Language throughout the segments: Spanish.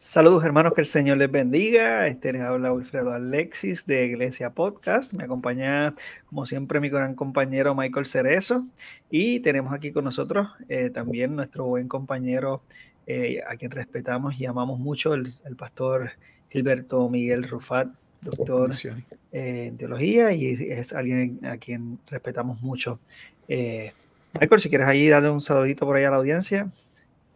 Saludos hermanos, que el Señor les bendiga. Este les habla Wilfredo Alexis de Iglesia Podcast. Me acompaña, como siempre, mi gran compañero Michael Cerezo. Y tenemos aquí con nosotros eh, también nuestro buen compañero, eh, a quien respetamos y amamos mucho, el, pastor Gilberto Miguel Rufat, doctor eh, en teología, y es alguien a quien respetamos mucho. Michael, si quieres ahí darle un saludito por ahí a la audiencia.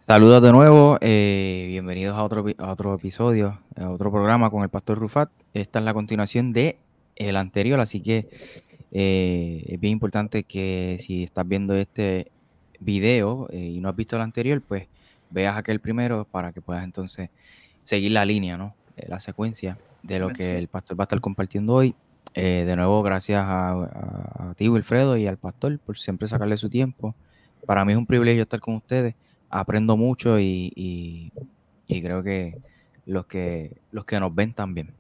Saludos de nuevo, eh, bienvenidos a otro, otro episodio, a otro programa con el Pastor Rufat. Esta es la continuación de el anterior, así que eh, es bien importante que si estás viendo este video eh, y no has visto el anterior, pues veas aquel primero para que puedas entonces seguir la línea, ¿no? la secuencia de lo que el pastor va a estar compartiendo hoy. de nuevo, gracias a, a ti, Wilfredo, y al pastor por siempre sacarle su tiempo. Para mí es un privilegio estar con ustedes aprendo mucho y, creo que los, que los que nos ven también.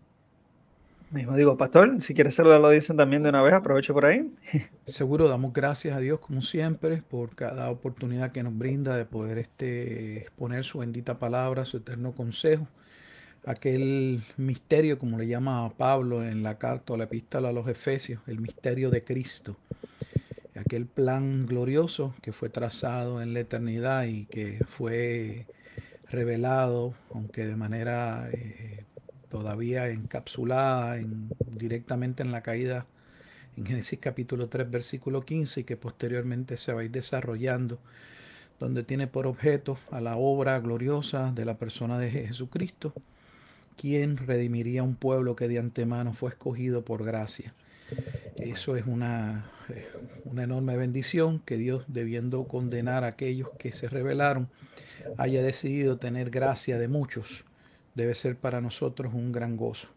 Mismo digo, Pastor, si quieres lo dicen también de una vez, aprovecho por ahí. Seguro, damos gracias a Dios, como siempre, por cada oportunidad que nos brinda de poder este, exponer su bendita palabra, su eterno consejo, aquel misterio, como le llama Pablo en la carta o la epístola a los Efesios, el misterio de Cristo aquel plan glorioso que fue trazado en la eternidad y que fue revelado, aunque de manera eh, todavía encapsulada en, directamente en la caída en Génesis capítulo 3 versículo 15 y que posteriormente se va a ir desarrollando, donde tiene por objeto a la obra gloriosa de la persona de Jesucristo, quien redimiría un pueblo que de antemano fue escogido por gracia eso es una, eh, una enorme bendición que Dios, debiendo condenar a aquellos que se rebelaron, haya decidido tener gracia de muchos. Debe ser para nosotros un gran gozo.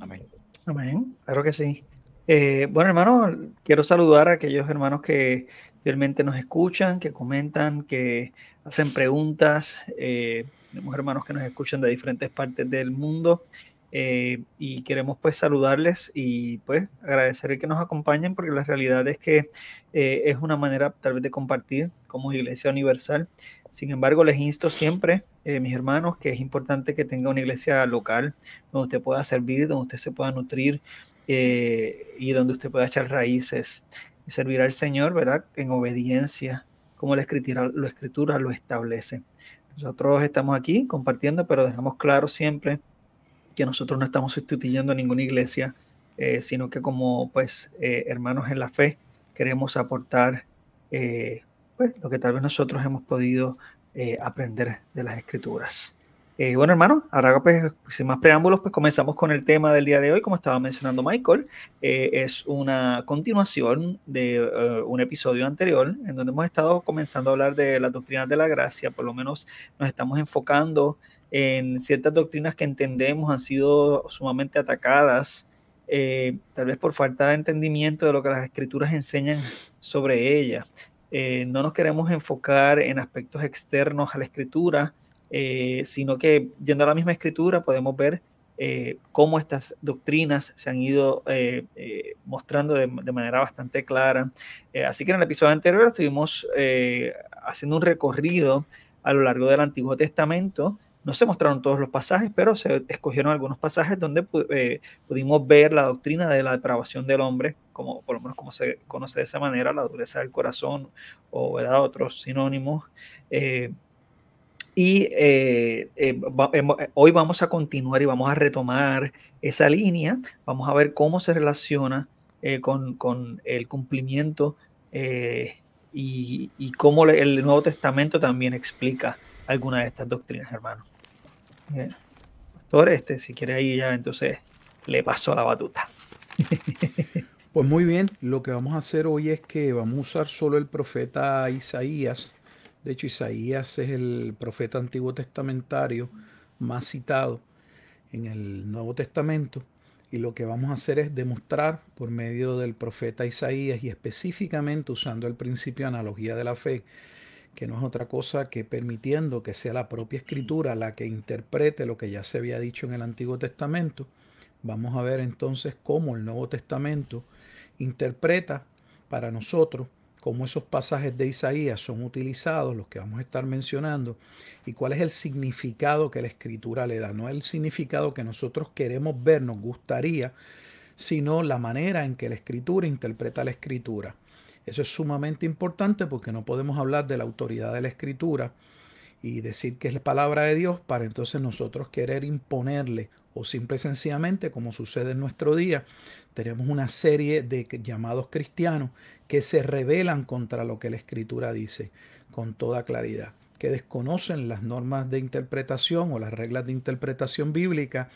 Amén. Amén, claro que sí. Eh, bueno, hermano, quiero saludar a aquellos hermanos que realmente nos escuchan, que comentan, que hacen preguntas. Eh, tenemos hermanos que nos escuchan de diferentes partes del mundo. Eh, y queremos pues saludarles y pues agradecer que nos acompañen porque la realidad es que eh, es una manera tal vez de compartir como iglesia universal. Sin embargo, les insto siempre, eh, mis hermanos, que es importante que tenga una iglesia local donde usted pueda servir, donde usted se pueda nutrir y donde usted pueda echar raíces y servir al Señor, ¿verdad? En obediencia, como la escritura lo establece. Nosotros estamos aquí compartiendo, pero dejamos claro siempre que nosotros no estamos sustituyendo ninguna iglesia, eh, sino que como pues eh, hermanos en la fe queremos aportar eh, pues, lo que tal vez nosotros hemos podido aprender de las escrituras. bueno, hermanos, ahora pues, sin más preámbulos, pues comenzamos con el tema del día de hoy, como estaba mencionando Michael, es una continuación de un episodio anterior en donde hemos estado comenzando a hablar de las doctrinas de la gracia, por lo menos nos estamos enfocando en ciertas doctrinas que entendemos han sido sumamente atacadas, eh, tal vez por falta de entendimiento de lo que las escrituras enseñan sobre ellas. Eh, no nos queremos enfocar en aspectos externos a la escritura, eh, sino que yendo a la misma escritura podemos ver cómo estas doctrinas se han ido mostrando de, de, manera bastante clara. así que en el episodio anterior estuvimos haciendo un recorrido a lo largo del Antiguo Testamento no se mostraron todos los pasajes, pero se escogieron algunos pasajes donde eh, pudimos ver la doctrina de la depravación del hombre, como por lo menos como se conoce de esa manera, la dureza del corazón o otros sinónimos. Eh, y eh, hoy vamos a continuar y vamos a retomar esa línea. Vamos a ver cómo se relaciona con, el cumplimiento y, y, cómo el Nuevo Testamento también explica algunas de estas doctrinas, hermanos. ¿Eh? Pastor, este, si quiere ahí ya, entonces le paso la batuta. Pues muy bien, lo que vamos a hacer hoy es que vamos a usar solo el profeta Isaías. De hecho, Isaías es el profeta antiguo testamentario más citado en el Nuevo Testamento. Y lo que vamos a hacer es demostrar por medio del profeta Isaías y específicamente usando el principio de analogía de la fe, que no es otra cosa que permitiendo que sea la propia mm. escritura la que interprete lo que ya se había dicho en el Antiguo Testamento. Vamos a ver entonces cómo el Nuevo Testamento interpreta para nosotros cómo esos pasajes de Isaías son utilizados, los que vamos a estar mencionando, y cuál es el significado que la escritura le da. No el significado que nosotros queremos ver, nos gustaría, sino la manera en que la escritura interpreta la escritura. Eso es sumamente importante porque no podemos hablar de la autoridad de la escritura y decir que es la palabra de Dios para entonces nosotros querer imponerle o simple y sencillamente, como sucede en nuestro día, tenemos una serie de llamados cristianos que se rebelan contra lo que la escritura dice con toda claridad, que desconocen las normas de interpretación o las reglas de interpretación bíblica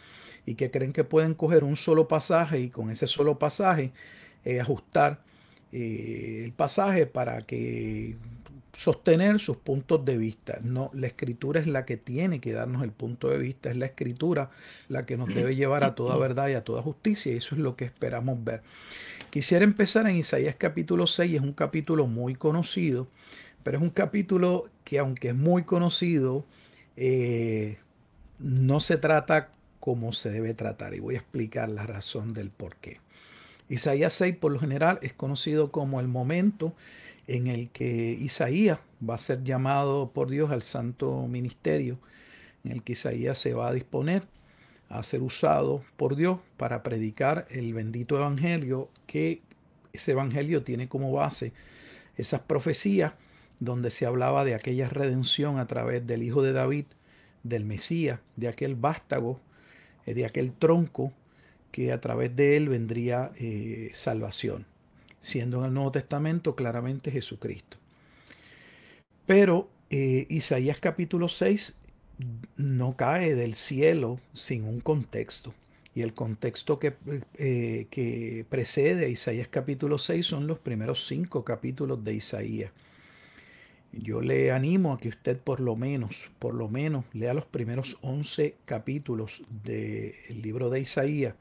y que creen que pueden coger un solo pasaje y con ese solo pasaje eh, ajustar eh, el pasaje para que sostener sus puntos de vista. No, la escritura es la que tiene que darnos el punto de vista, es la escritura la que nos debe llevar a toda verdad y a toda justicia, y eso es lo que esperamos ver. Quisiera empezar en Isaías capítulo 6, es un capítulo muy conocido, pero es un capítulo que aunque es muy conocido, eh, no se trata como se debe tratar, y voy a explicar la razón del por qué. Isaías 6 por lo general es conocido como el momento en el que Isaías va a ser llamado por Dios al santo ministerio, en el que Isaías se va a disponer a ser usado por Dios para predicar el bendito evangelio, que ese evangelio tiene como base esas profecías donde se hablaba de aquella redención a través del Hijo de David, del Mesías, de aquel vástago, eh, de aquel tronco que a través de él vendría eh, salvación, siendo en el Nuevo Testamento claramente Jesucristo. Pero eh, Isaías capítulo 6 no cae del cielo sin un contexto. Y el contexto que, eh, que precede a Isaías capítulo 6 son los primeros cinco capítulos de Isaías. Yo le animo a que usted por lo menos, por lo menos, lea los primeros 11 capítulos del libro de Isaías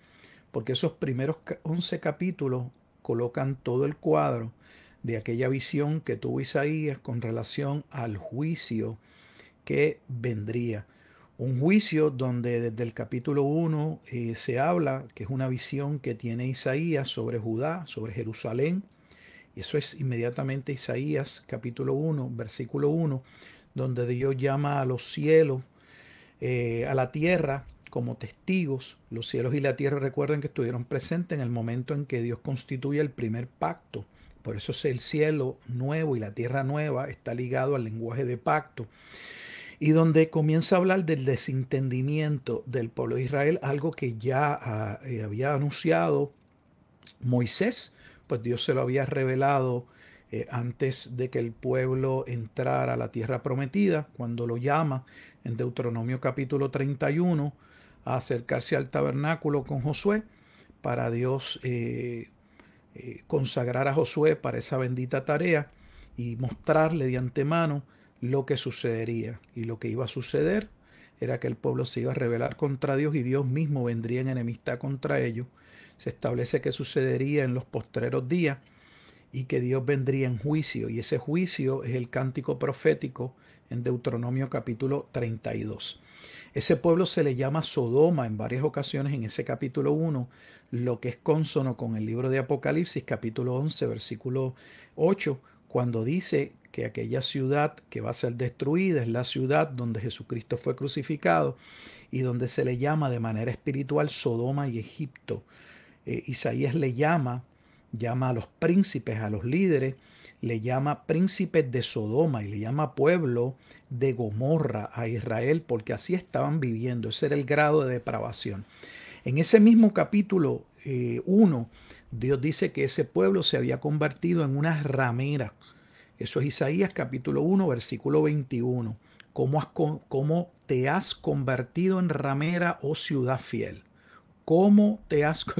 porque esos primeros 11 capítulos colocan todo el cuadro de aquella visión que tuvo Isaías con relación al juicio que vendría. Un juicio donde desde el capítulo 1 eh, se habla que es una visión que tiene Isaías sobre Judá, sobre Jerusalén. Eso es inmediatamente Isaías capítulo 1, versículo 1, donde Dios llama a los cielos, eh, a la tierra, como testigos, los cielos y la tierra recuerden que estuvieron presentes en el momento en que Dios constituye el primer pacto. Por eso es el cielo nuevo y la tierra nueva está ligado al lenguaje de pacto. Y donde comienza a hablar del desentendimiento del pueblo de Israel, algo que ya ah, eh, había anunciado Moisés, pues Dios se lo había revelado eh, antes de que el pueblo entrara a la tierra prometida, cuando lo llama en Deuteronomio capítulo 31 acercarse al tabernáculo con Josué para Dios eh, eh, consagrar a Josué para esa bendita tarea y mostrarle de antemano lo que sucedería. Y lo que iba a suceder era que el pueblo se iba a rebelar contra Dios y Dios mismo vendría en enemistad contra ellos. Se establece que sucedería en los postreros días y que Dios vendría en juicio. Y ese juicio es el cántico profético en Deuteronomio capítulo 32. Ese pueblo se le llama Sodoma en varias ocasiones en ese capítulo 1, lo que es consono con el libro de Apocalipsis, capítulo 11, versículo 8, cuando dice que aquella ciudad que va a ser destruida es la ciudad donde Jesucristo fue crucificado y donde se le llama de manera espiritual Sodoma y Egipto. Eh, Isaías le llama, llama a los príncipes, a los líderes, le llama príncipe de Sodoma y le llama pueblo de Gomorra a Israel, porque así estaban viviendo. Ese era el grado de depravación. En ese mismo capítulo 1, eh, Dios dice que ese pueblo se había convertido en una ramera. Eso es Isaías capítulo 1, versículo 21. ¿Cómo, te has convertido en ramera, o oh ciudad fiel? cómo te has...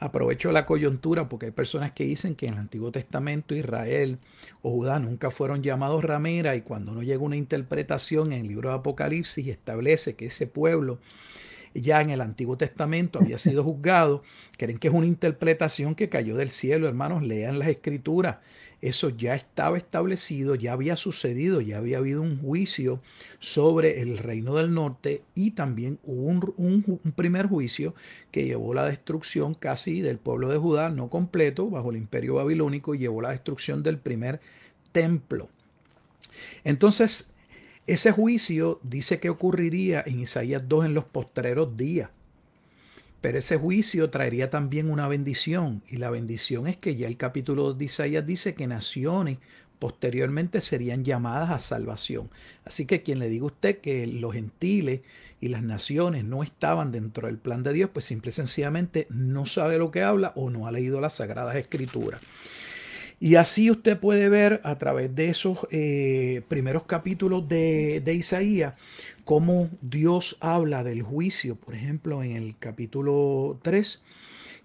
O aprovecho la coyuntura porque hay personas que dicen que en el Antiguo Testamento Israel o Judá nunca fueron llamados ramera y cuando no llega una interpretación en el libro de Apocalipsis establece que ese pueblo ya en el Antiguo Testamento había sido juzgado, creen que es una interpretación que cayó del cielo, hermanos, lean las escrituras. Eso ya estaba establecido, ya había sucedido, ya había habido un juicio sobre el reino del norte y también hubo un, primer juicio que llevó la destrucción casi del pueblo de Judá, no completo, bajo el imperio babilónico, y llevó la destrucción del primer templo. Entonces, ese juicio dice que ocurriría en Isaías 2 en los postreros días. Pero ese juicio traería también una bendición, y la bendición es que ya el capítulo de Isaías dice que naciones posteriormente serían llamadas a salvación. Así que quien le diga usted que los gentiles y las naciones no estaban dentro del plan de Dios, pues simple y sencillamente no sabe lo que habla o no ha leído las Sagradas Escrituras. Y así usted puede ver a través de esos eh, primeros capítulos de, de Isaías cómo Dios habla del juicio, por ejemplo, en el capítulo 3,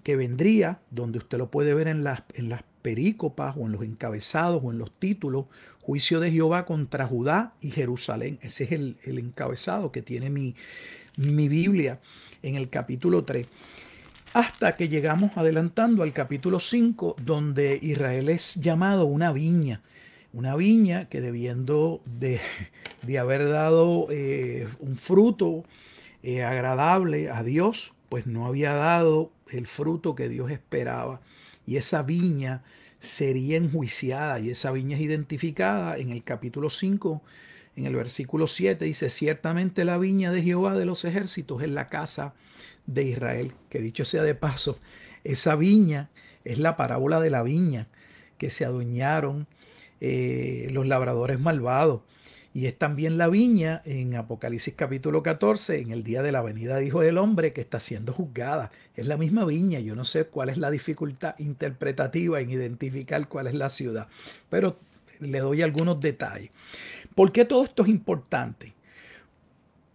que vendría, donde usted lo puede ver en las, en las perícopas o en los encabezados o en los títulos, juicio de Jehová contra Judá y Jerusalén. Ese es el, el encabezado que tiene mi, mi Biblia en el capítulo 3 hasta que llegamos adelantando al capítulo 5, donde Israel es llamado una viña, una viña que debiendo de, de haber dado eh, un fruto eh, agradable a Dios, pues no había dado el fruto que Dios esperaba. Y esa viña sería enjuiciada y esa viña es identificada en el capítulo 5, en el versículo 7, dice, ciertamente la viña de Jehová de los ejércitos es la casa de Israel, que dicho sea de paso, esa viña es la parábola de la viña que se adueñaron eh, los labradores malvados. Y es también la viña en Apocalipsis capítulo 14, en el día de la venida de Hijo del Hombre, que está siendo juzgada. Es la misma viña. Yo no sé cuál es la dificultad interpretativa en identificar cuál es la ciudad, pero le doy algunos detalles. ¿Por qué todo esto es importante?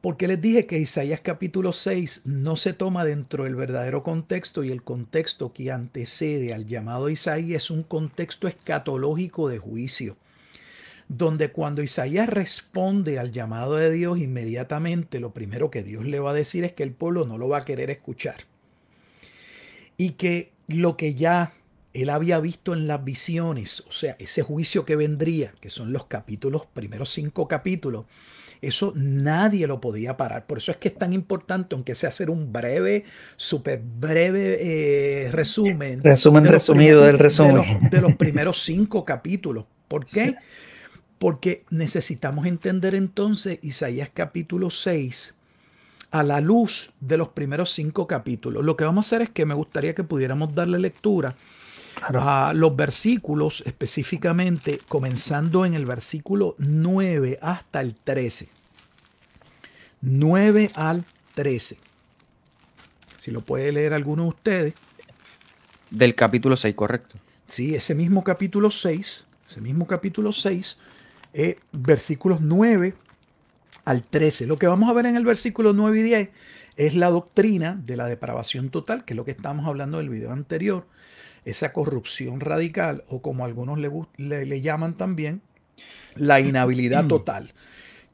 Porque les dije que Isaías capítulo 6 no se toma dentro del verdadero contexto y el contexto que antecede al llamado Isaías es un contexto escatológico de juicio donde cuando Isaías responde al llamado de Dios inmediatamente, lo primero que Dios le va a decir es que el pueblo no lo va a querer escuchar. Y que lo que ya él había visto en las visiones, o sea, ese juicio que vendría, que son los capítulos, primeros cinco capítulos, eso nadie lo podía parar. Por eso es que es tan importante, aunque sea hacer un breve, súper breve eh, resumen. Resumen resumido del resumen. De los, primeros cinco capítulos. ¿Por qué? Porque necesitamos entender entonces Isaías capítulo 6 a la luz de los primeros cinco capítulos. Lo que vamos a hacer es que me gustaría que pudiéramos darle lectura a los versículos específicamente, comenzando en el versículo 9 hasta el 13. 9 al 13. Si lo puede leer alguno de ustedes. Del capítulo 6, correcto. Sí, ese mismo capítulo 6, ese mismo capítulo 6, eh, versículos 9 al 13. Lo que vamos a ver en el versículo 9 y 10 es la doctrina de la depravación total, que es lo que estamos hablando del video anterior, esa corrupción radical o como algunos le, le, le llaman también, la inhabilidad mm. total,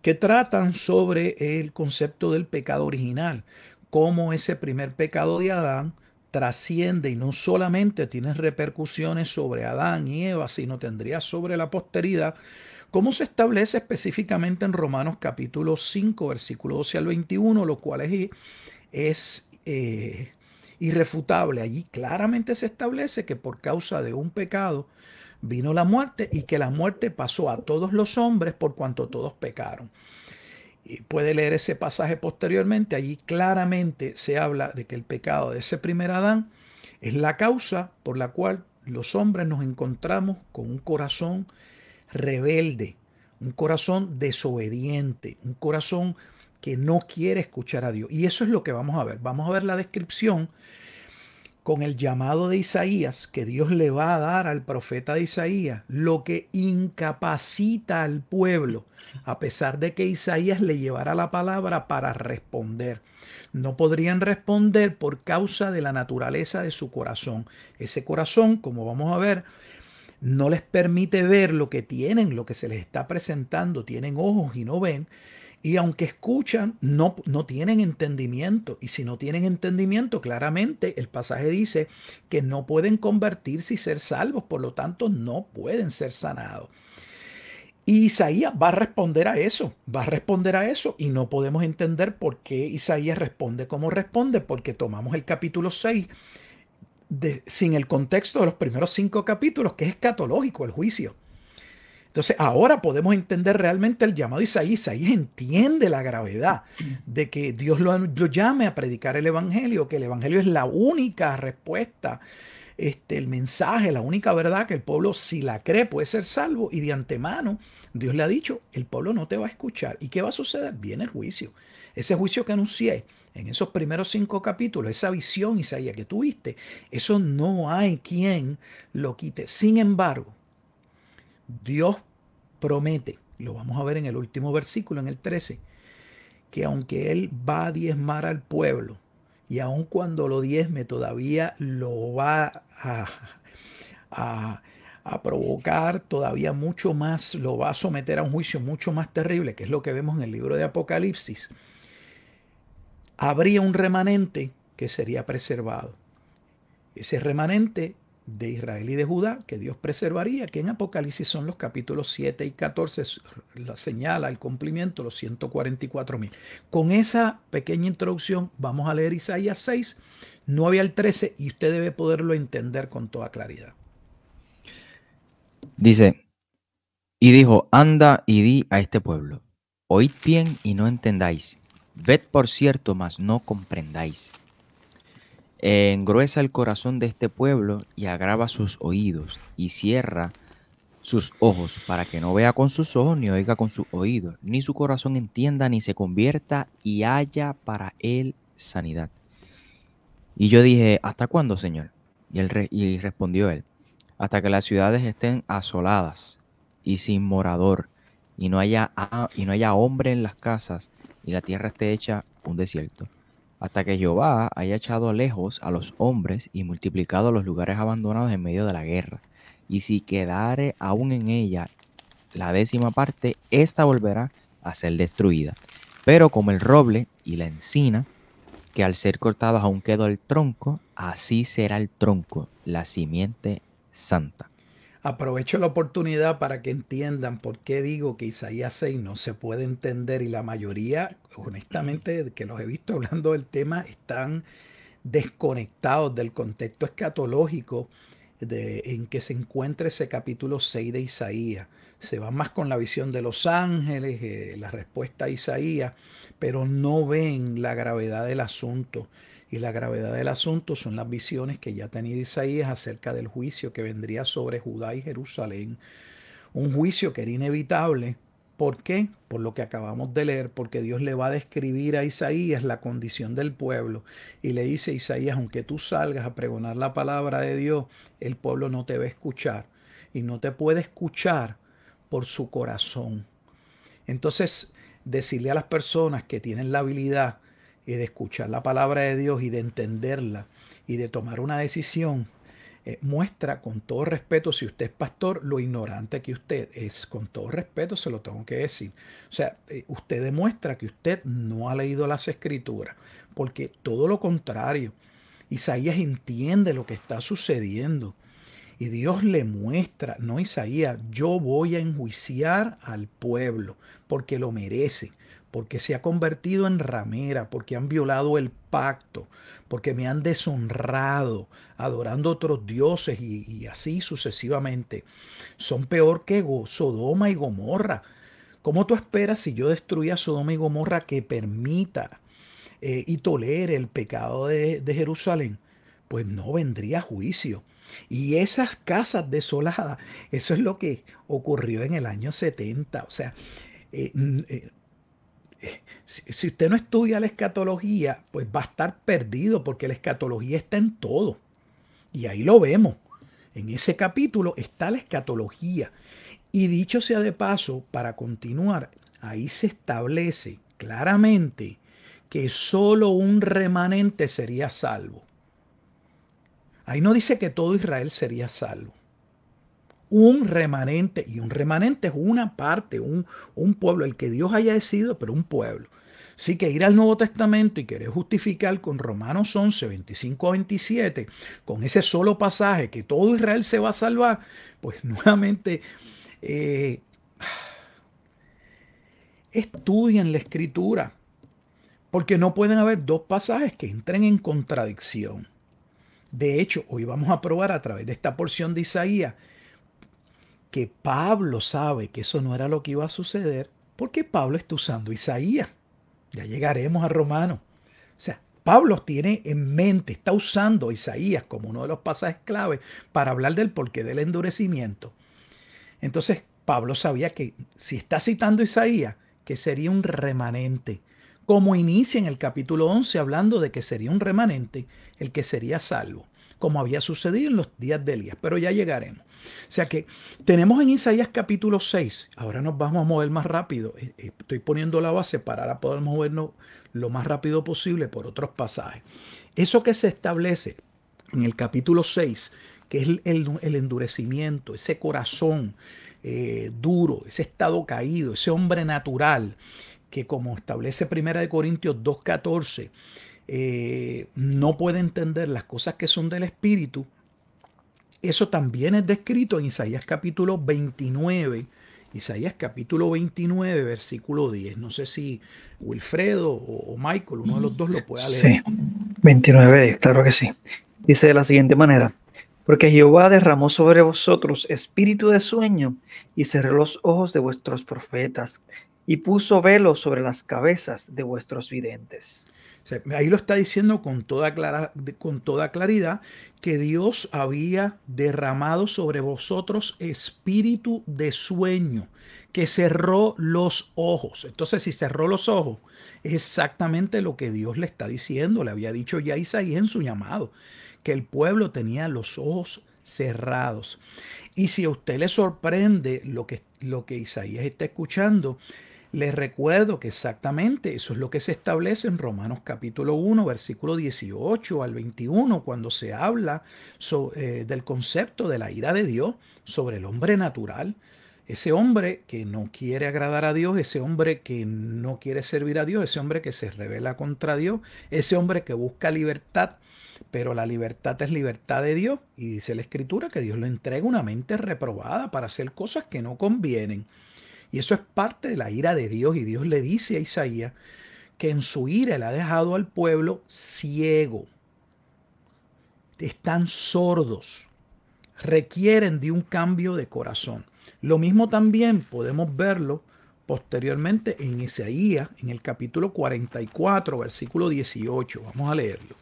que tratan sobre el concepto del pecado original, cómo ese primer pecado de Adán trasciende y no solamente tiene repercusiones sobre Adán y Eva, sino tendría sobre la posteridad Cómo se establece específicamente en Romanos capítulo 5, versículo 12 al 21, lo cual es, eh, irrefutable. Allí claramente se establece que por causa de un pecado vino la muerte y que la muerte pasó a todos los hombres por cuanto todos pecaron. Y puede leer ese pasaje posteriormente. Allí claramente se habla de que el pecado de ese primer Adán es la causa por la cual los hombres nos encontramos con un corazón rebelde, un corazón desobediente, un corazón que no quiere escuchar a Dios. Y eso es lo que vamos a ver. Vamos a ver la descripción con el llamado de Isaías, que Dios le va a dar al profeta de Isaías, lo que incapacita al pueblo, a pesar de que Isaías le llevara la palabra para responder. No podrían responder por causa de la naturaleza de su corazón. Ese corazón, como vamos a ver, no les permite ver lo que tienen, lo que se les está presentando, tienen ojos y no ven. Y aunque escuchan, no, no tienen entendimiento. Y si no tienen entendimiento, claramente el pasaje dice que no pueden convertirse y ser salvos, por lo tanto no pueden ser sanados. Y Isaías va a responder a eso, va a responder a eso y no podemos entender por qué Isaías responde como responde, porque tomamos el capítulo 6 sin el contexto de los primeros cinco capítulos, que es escatológico el juicio. Entonces, ahora podemos entender realmente el llamado de Isaías. Isaías entiende la gravedad de que Dios lo, lo, llame a predicar el Evangelio, que el Evangelio es la única respuesta, este, el mensaje, la única verdad que el pueblo, si la cree, puede ser salvo. Y de antemano, Dios le ha dicho, el pueblo no te va a escuchar. ¿Y qué va a suceder? Viene el juicio. Ese juicio que anuncié en esos primeros cinco capítulos, esa visión, Isaías, que tuviste, eso no hay quien lo quite. Sin embargo, Dios promete, lo vamos a ver en el último versículo, en el 13, que aunque Él va a diezmar al pueblo, y aun cuando lo diezme todavía lo va a, a, provocar todavía mucho más, lo va a someter a un juicio mucho más terrible, que es lo que vemos en el libro de Apocalipsis habría un remanente que sería preservado. Ese remanente de Israel y de Judá que Dios preservaría, que en Apocalipsis son los capítulos 7 y 14, la señala el cumplimiento, los 144.000. Con esa pequeña introducción vamos a leer Isaías 6, 9 al 13 y usted debe poderlo entender con toda claridad. Dice, y dijo, anda y di a este pueblo, oíd bien y no entendáis Ved por cierto, mas no comprendáis. Engruesa el corazón de este pueblo y agrava sus oídos y cierra sus ojos para que no vea con sus ojos ni oiga con sus oídos, ni su corazón entienda ni se convierta y haya para él sanidad. Y yo dije, ¿hasta cuándo, Señor? Y, él y respondió él, hasta que las ciudades estén asoladas y sin morador, y no haya, ah, y no haya hombre en las casas, y la tierra esté hecha un desierto, hasta que Jehová haya echado lejos a los hombres y multiplicado los lugares abandonados en medio de la guerra. Y si quedare aún en ella la décima parte, ésta volverá a ser destruida. Pero como el roble y la encina, que al ser cortados aún quedó el tronco, así será el tronco, la simiente santa. Aprovecho la oportunidad para que entiendan por qué digo que Isaías 6 no se puede entender y la mayoría, honestamente, que los he visto hablando del tema, están desconectados del contexto escatológico en que se encuentra ese capítulo 6 de Isaías. Se va más con la visión de los ángeles, eh, la respuesta a Isaías, pero no ven la gravedad del asunto y la gravedad del asunto son las visiones que ya tenido Isaías acerca del juicio que vendría sobre Judá y Jerusalén. Un juicio que era inevitable. ¿Por qué? Por lo que acabamos de leer, porque Dios le va a describir a Isaías la condición del pueblo y le dice a Isaías, aunque tú salgas a pregonar la palabra de Dios, el pueblo no te va a escuchar y no te puede escuchar por su corazón. Entonces, decirle a las personas que tienen la habilidad y de escuchar la palabra de Dios y de entenderla y de tomar una decisión, eh, muestra con todo respeto, si usted es pastor, lo ignorante que usted es. Con todo respeto se lo tengo que decir. O sea, eh, usted demuestra que usted no ha leído las escrituras, porque todo lo contrario, Isaías entiende lo que está sucediendo. Y Dios le muestra, no Isaías, yo voy a enjuiciar al pueblo porque lo merece porque se ha convertido en ramera, porque han violado el pacto, porque me han deshonrado, adorando otros dioses y, así sucesivamente. Son peor que Sodoma y Gomorra. ¿Cómo tú esperas si yo destruía Sodoma y Gomorra que permita eh, y tolere el pecado de, Jerusalén? Pues no vendría juicio. Y esas casas desoladas, eso es lo que ocurrió en el año 70. O sea, eh, eh, si, usted no estudia la escatología, pues va a estar perdido porque la escatología está en todo. Y ahí lo vemos. En ese capítulo está la escatología. Y dicho sea de paso, para continuar, ahí se establece claramente que solo un remanente sería salvo. Ahí no dice que todo Israel sería salvo. Un remanente, y un remanente es una parte, un, un pueblo, el que Dios haya decidido, pero un pueblo. Así que ir al Nuevo Testamento y querer justificar con Romanos 11, 25 a 27, con ese solo pasaje que todo Israel se va a salvar, pues nuevamente eh, estudian la escritura, porque no pueden haber dos pasajes que entren en contradicción. De hecho, hoy vamos a probar a través de esta porción de Isaías que Pablo sabe que eso no era lo que iba a suceder, porque Pablo está usando Isaías. Ya llegaremos a Romano. O sea, Pablo tiene en mente, está usando Isaías como uno de los pasajes clave para hablar del porqué del endurecimiento. Entonces, Pablo sabía que si está citando Isaías, que sería un remanente. Como inicia en el capítulo 11 hablando de que sería un remanente el que sería salvo como había sucedido en los días de Elías, pero ya llegaremos. O sea que tenemos en Isaías capítulo 6, ahora nos vamos a mover más rápido, eh, eh, estoy poniendo la base para poder movernos lo más rápido posible por otros pasajes. Eso que se establece en el capítulo 6, que es el, endurecimiento, ese corazón eh, duro, ese estado caído, ese hombre natural, que como establece 1 Corintios 2.14, eh, no puede entender las cosas que son del Espíritu, eso también es descrito en Isaías capítulo 29. Isaías capítulo 29, versículo 10. No sé si Wilfredo o Michael, uno de los dos, lo puede leer. Sí, 29, claro que sí. Dice de la siguiente manera, porque Jehová derramó sobre vosotros espíritu de sueño y cerró los ojos de vuestros profetas y puso velo sobre las cabezas de vuestros videntes ahí lo está diciendo con toda, clara, con toda claridad que Dios había derramado sobre vosotros espíritu de sueño, que cerró los ojos. Entonces, si cerró los ojos, es exactamente lo que Dios le está diciendo. Le había dicho ya Isaías en su llamado, que el pueblo tenía los ojos cerrados. Y si a usted le sorprende lo que, lo que Isaías está escuchando, les recuerdo que exactamente eso es lo que se establece en Romanos capítulo 1, versículo 18 al 21, cuando se habla eh, del concepto de la ira de Dios sobre el hombre natural. Ese hombre que no quiere agradar a Dios, ese hombre que no quiere servir a Dios, ese hombre que se revela contra Dios, ese hombre que busca libertad, pero la libertad es libertad de Dios. Y dice la Escritura que Dios le entrega una mente reprobada para hacer cosas que no convienen. Y eso es parte de la ira de Dios. Y Dios le dice a Isaías que en su ira él ha dejado al pueblo ciego. Están sordos. Requieren de un cambio de corazón. Lo mismo también podemos verlo posteriormente en Isaías, en el capítulo 44, versículo 18. Vamos a leerlo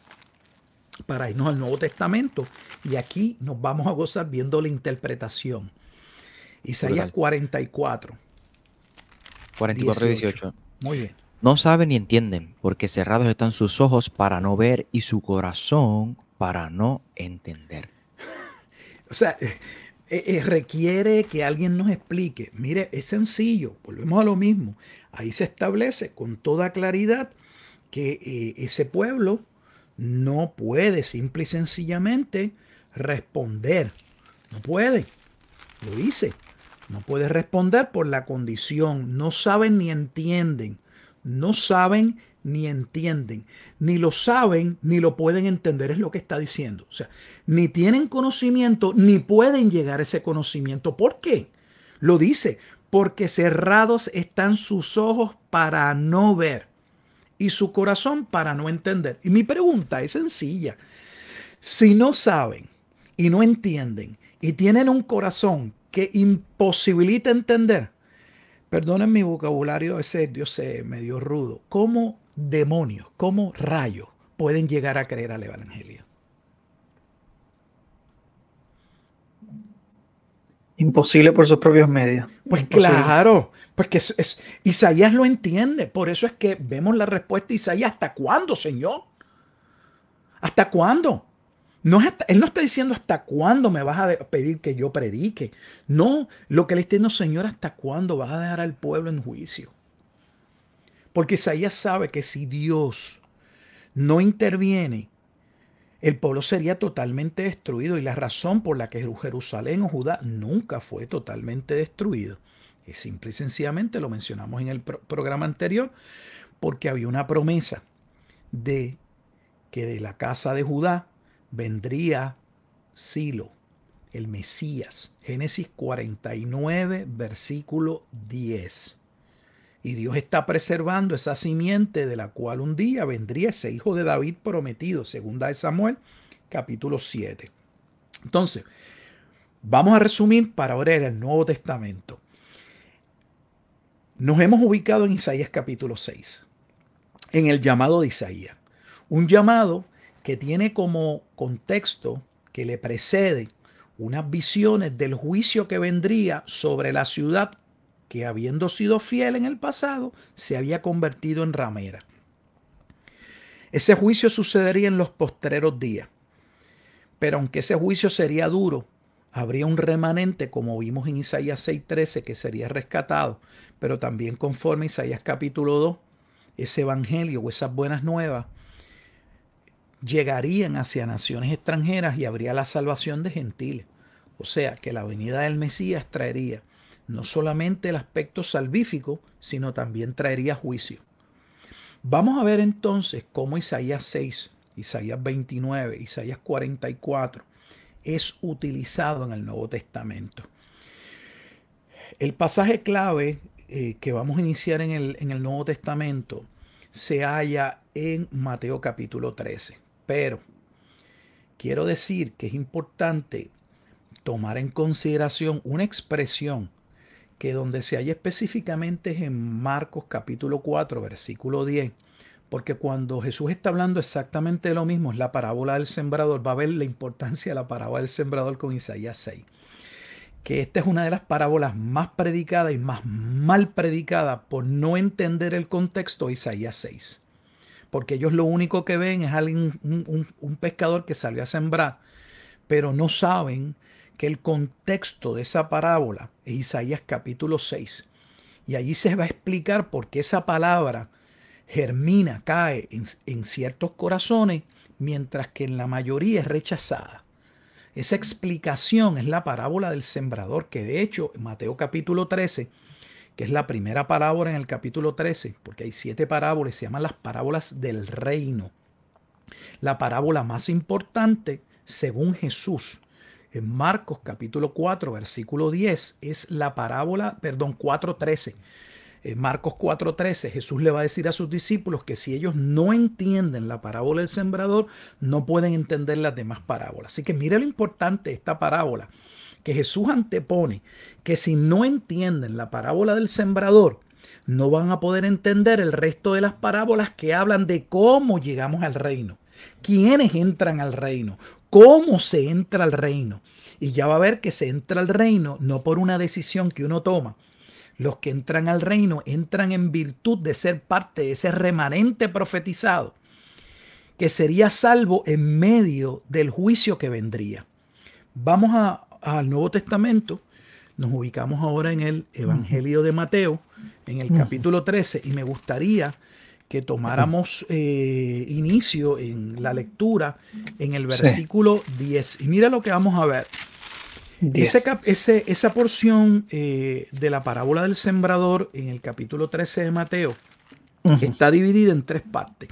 para irnos al Nuevo Testamento. Y aquí nos vamos a gozar viendo la interpretación. Isaías 44. 4418. Muy bien. No saben ni entienden, porque cerrados están sus ojos para no ver y su corazón para no entender. o sea, eh, eh, eh, requiere que alguien nos explique. Mire, es sencillo, volvemos a lo mismo. Ahí se establece con toda claridad que ese pueblo no puede simple y sencillamente responder. No puede. Lo dice. No puede responder por la condición. No saben ni entienden. No saben ni entienden. Ni lo saben ni lo pueden entender es lo que está diciendo. O sea, ni tienen conocimiento ni pueden llegar a ese conocimiento. ¿Por qué? Lo dice, porque cerrados están sus ojos para no ver y su corazón para no entender. Y mi pregunta es sencilla. Si no saben y no entienden y tienen un corazón que imposibilita entender, perdonen mi vocabulario, ese Dios se medio rudo, cómo demonios, cómo rayos pueden llegar a creer al Evangelio. Imposible por sus propios medios. Pues claro, porque es, Isaías lo entiende. Por eso es que vemos la respuesta de Isaías. ¿Hasta cuándo, Señor? ¿Hasta cuándo? No él no está diciendo hasta cuándo me vas a pedir que yo predique. No, lo que le está diciendo, Señor, hasta cuándo vas a dejar al pueblo en juicio. Porque Isaías sabe que si Dios no interviene, el pueblo sería totalmente destruido y la razón por la que Jerusalén o Judá nunca fue totalmente destruido es simple y sencillamente, lo mencionamos en el programa anterior, porque había una promesa de que de la casa de Judá vendría Silo, el Mesías. Génesis 49, versículo 10. Y Dios está preservando esa simiente de la cual un día vendría ese hijo de David prometido, segunda de Samuel, capítulo 7. Entonces, vamos a resumir para ahora el Nuevo Testamento. Nos hemos ubicado en Isaías capítulo 6, en el llamado de Isaías. Un llamado que tiene como contexto que le precede unas visiones del juicio que vendría sobre la ciudad que habiendo sido fiel en el pasado, se había convertido en ramera. Ese juicio sucedería en los postreros días. Pero aunque ese juicio sería duro, habría un remanente, como vimos en Isaías 6:13, que sería rescatado. Pero también conforme Isaías capítulo 2, ese evangelio o esas buenas nuevas llegarían hacia naciones extranjeras y habría la salvación de gentiles. O sea que la venida del Mesías traería no solamente el aspecto salvífico, sino también traería juicio. Vamos a ver entonces cómo Isaías 6, Isaías 29, Isaías 44 es utilizado en el Nuevo Testamento. El pasaje clave eh, que vamos a iniciar en el, en el Nuevo Testamento se halla en Mateo capítulo 13. Pero quiero decir que es importante tomar en consideración una expresión que donde se halla específicamente es en Marcos capítulo 4, versículo 10. Porque cuando Jesús está hablando exactamente lo mismo, es la parábola del sembrador, va a ver la importancia de la parábola del sembrador con Isaías 6. Que esta es una de las parábolas más predicadas y más mal predicada por no entender el contexto de Isaías 6 porque ellos lo único que ven es alguien, un, pescador que salió a sembrar, pero no saben que el contexto de esa parábola es Isaías capítulo 6. Y allí se va a explicar por qué esa palabra germina, cae en, en ciertos corazones, mientras que en la mayoría es rechazada. Esa explicación es la parábola del sembrador, que de hecho en Mateo capítulo 13 que es la primera parábola en el capítulo 13, porque hay siete parábolas, se llaman las parábolas del reino. La parábola más importante, según Jesús, en Marcos capítulo 4, versículo 10, es la parábola, perdón, 4.13. En Marcos 4:13 Jesús le va a decir a sus discípulos que si ellos no entienden la parábola del sembrador, no pueden entender las demás parábolas. Así que mire lo importante de esta parábola que Jesús antepone, que si no entienden la parábola del sembrador, no van a poder entender el resto de las parábolas que hablan de cómo llegamos al reino, quiénes entran al reino, cómo se entra al reino. Y ya va a ver que se entra al reino no por una decisión que uno toma, los que entran al reino entran en virtud de ser parte de ese remanente profetizado, que sería salvo en medio del juicio que vendría. Vamos a al Nuevo Testamento, nos ubicamos ahora en el Evangelio de Mateo, en el capítulo 13, y me gustaría que tomáramos eh, inicio en la lectura en el versículo 10. Y mira lo que vamos a ver. esa porción eh, de la parábola del sembrador en el capítulo 13 de Mateo está dividida en tres partes.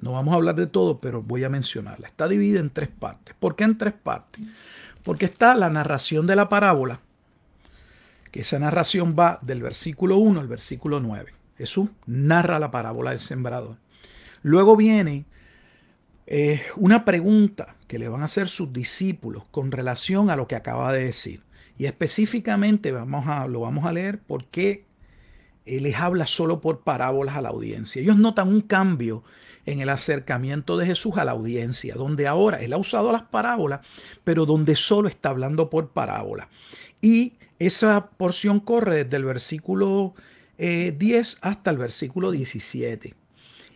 No vamos a hablar de todo, pero voy a mencionarla. Está dividida en tres partes. ¿Por qué en tres partes? Porque está la narración de la parábola, que esa narración va del versículo 1 al versículo 9. Jesús narra la parábola del sembrador. Luego viene eh, una pregunta que le van a hacer sus discípulos con relación a lo que acaba de decir. Y específicamente vamos a, lo vamos a leer porque él les habla solo por parábolas a la audiencia. Ellos notan un cambio en el acercamiento de Jesús a la audiencia, donde ahora él ha usado las parábolas, pero donde solo está hablando por parábola. Y esa porción corre desde el versículo 10 eh, hasta el versículo 17.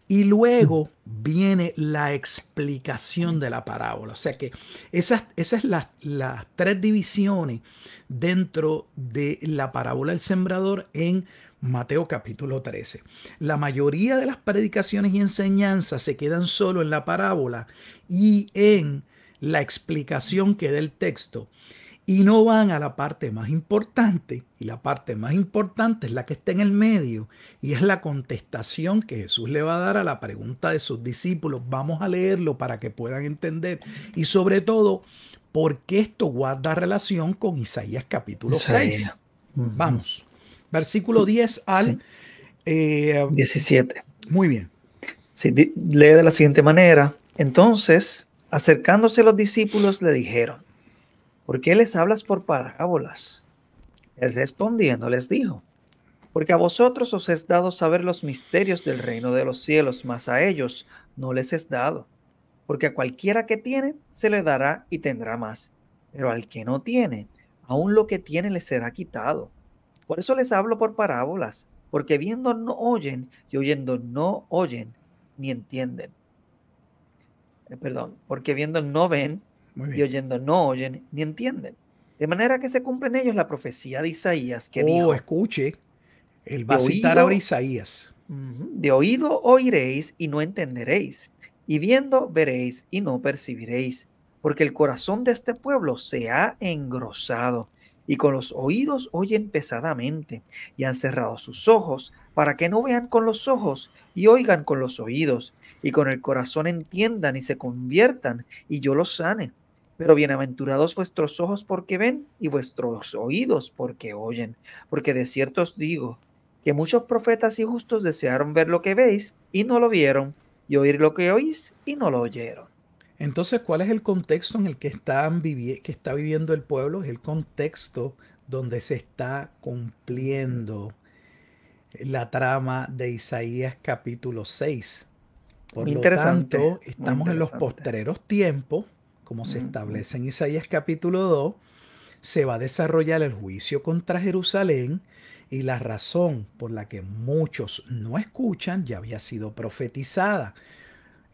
Y luego viene la explicación de la parábola. O sea que esas, son las, las tres divisiones dentro de la parábola del sembrador en Mateo capítulo 13. La mayoría de las predicaciones y enseñanzas se quedan solo en la parábola y en la explicación que da el texto y no van a la parte más importante. Y la parte más importante es la que está en el medio y es la contestación que Jesús le va a dar a la pregunta de sus discípulos. Vamos a leerlo para que puedan entender y sobre todo porque esto guarda relación con Isaías capítulo 6. Vamos versículo 10 al 17. Eh, Muy bien. Sí, lee de la siguiente manera. Entonces, acercándose los discípulos, le dijeron, ¿por qué les hablas por parábolas? Él respondiendo les dijo, porque a vosotros os es dado saber los misterios del reino de los cielos, mas a ellos no les es dado, porque a cualquiera que tiene se le dará y tendrá más, pero al que no tiene, aún lo que tiene le será quitado. Por eso les hablo por parábolas, porque viendo no oyen y oyendo no oyen ni entienden. Eh, perdón, porque viendo no ven y oyendo no oyen ni entienden. De manera que se en ellos la profecía de Isaías que oh, escuche, él va a citar ahora Isaías. De oído oiréis y no entenderéis, y viendo veréis y no percibiréis, porque el corazón de este pueblo se ha engrosado y con los oídos oyen pesadamente, y han cerrado sus ojos, para que no vean con los ojos, y oigan con los oídos, y con el corazón entiendan y se conviertan, y yo los sane. Pero bienaventurados vuestros ojos porque ven, y vuestros oídos porque oyen, porque de cierto os digo, que muchos profetas y justos desearon ver lo que veis, y no lo vieron, y oír lo que oís, y no lo oyeron. Entonces, ¿cuál es el contexto en el que, está viviendo el pueblo? Es el contexto donde se está cumpliendo la trama de Isaías capítulo 6. Por lo tanto, estamos en los postreros tiempos, como se establece en Isaías capítulo 2, se va a desarrollar el juicio contra Jerusalén y la razón por la que muchos no escuchan ya había sido profetizada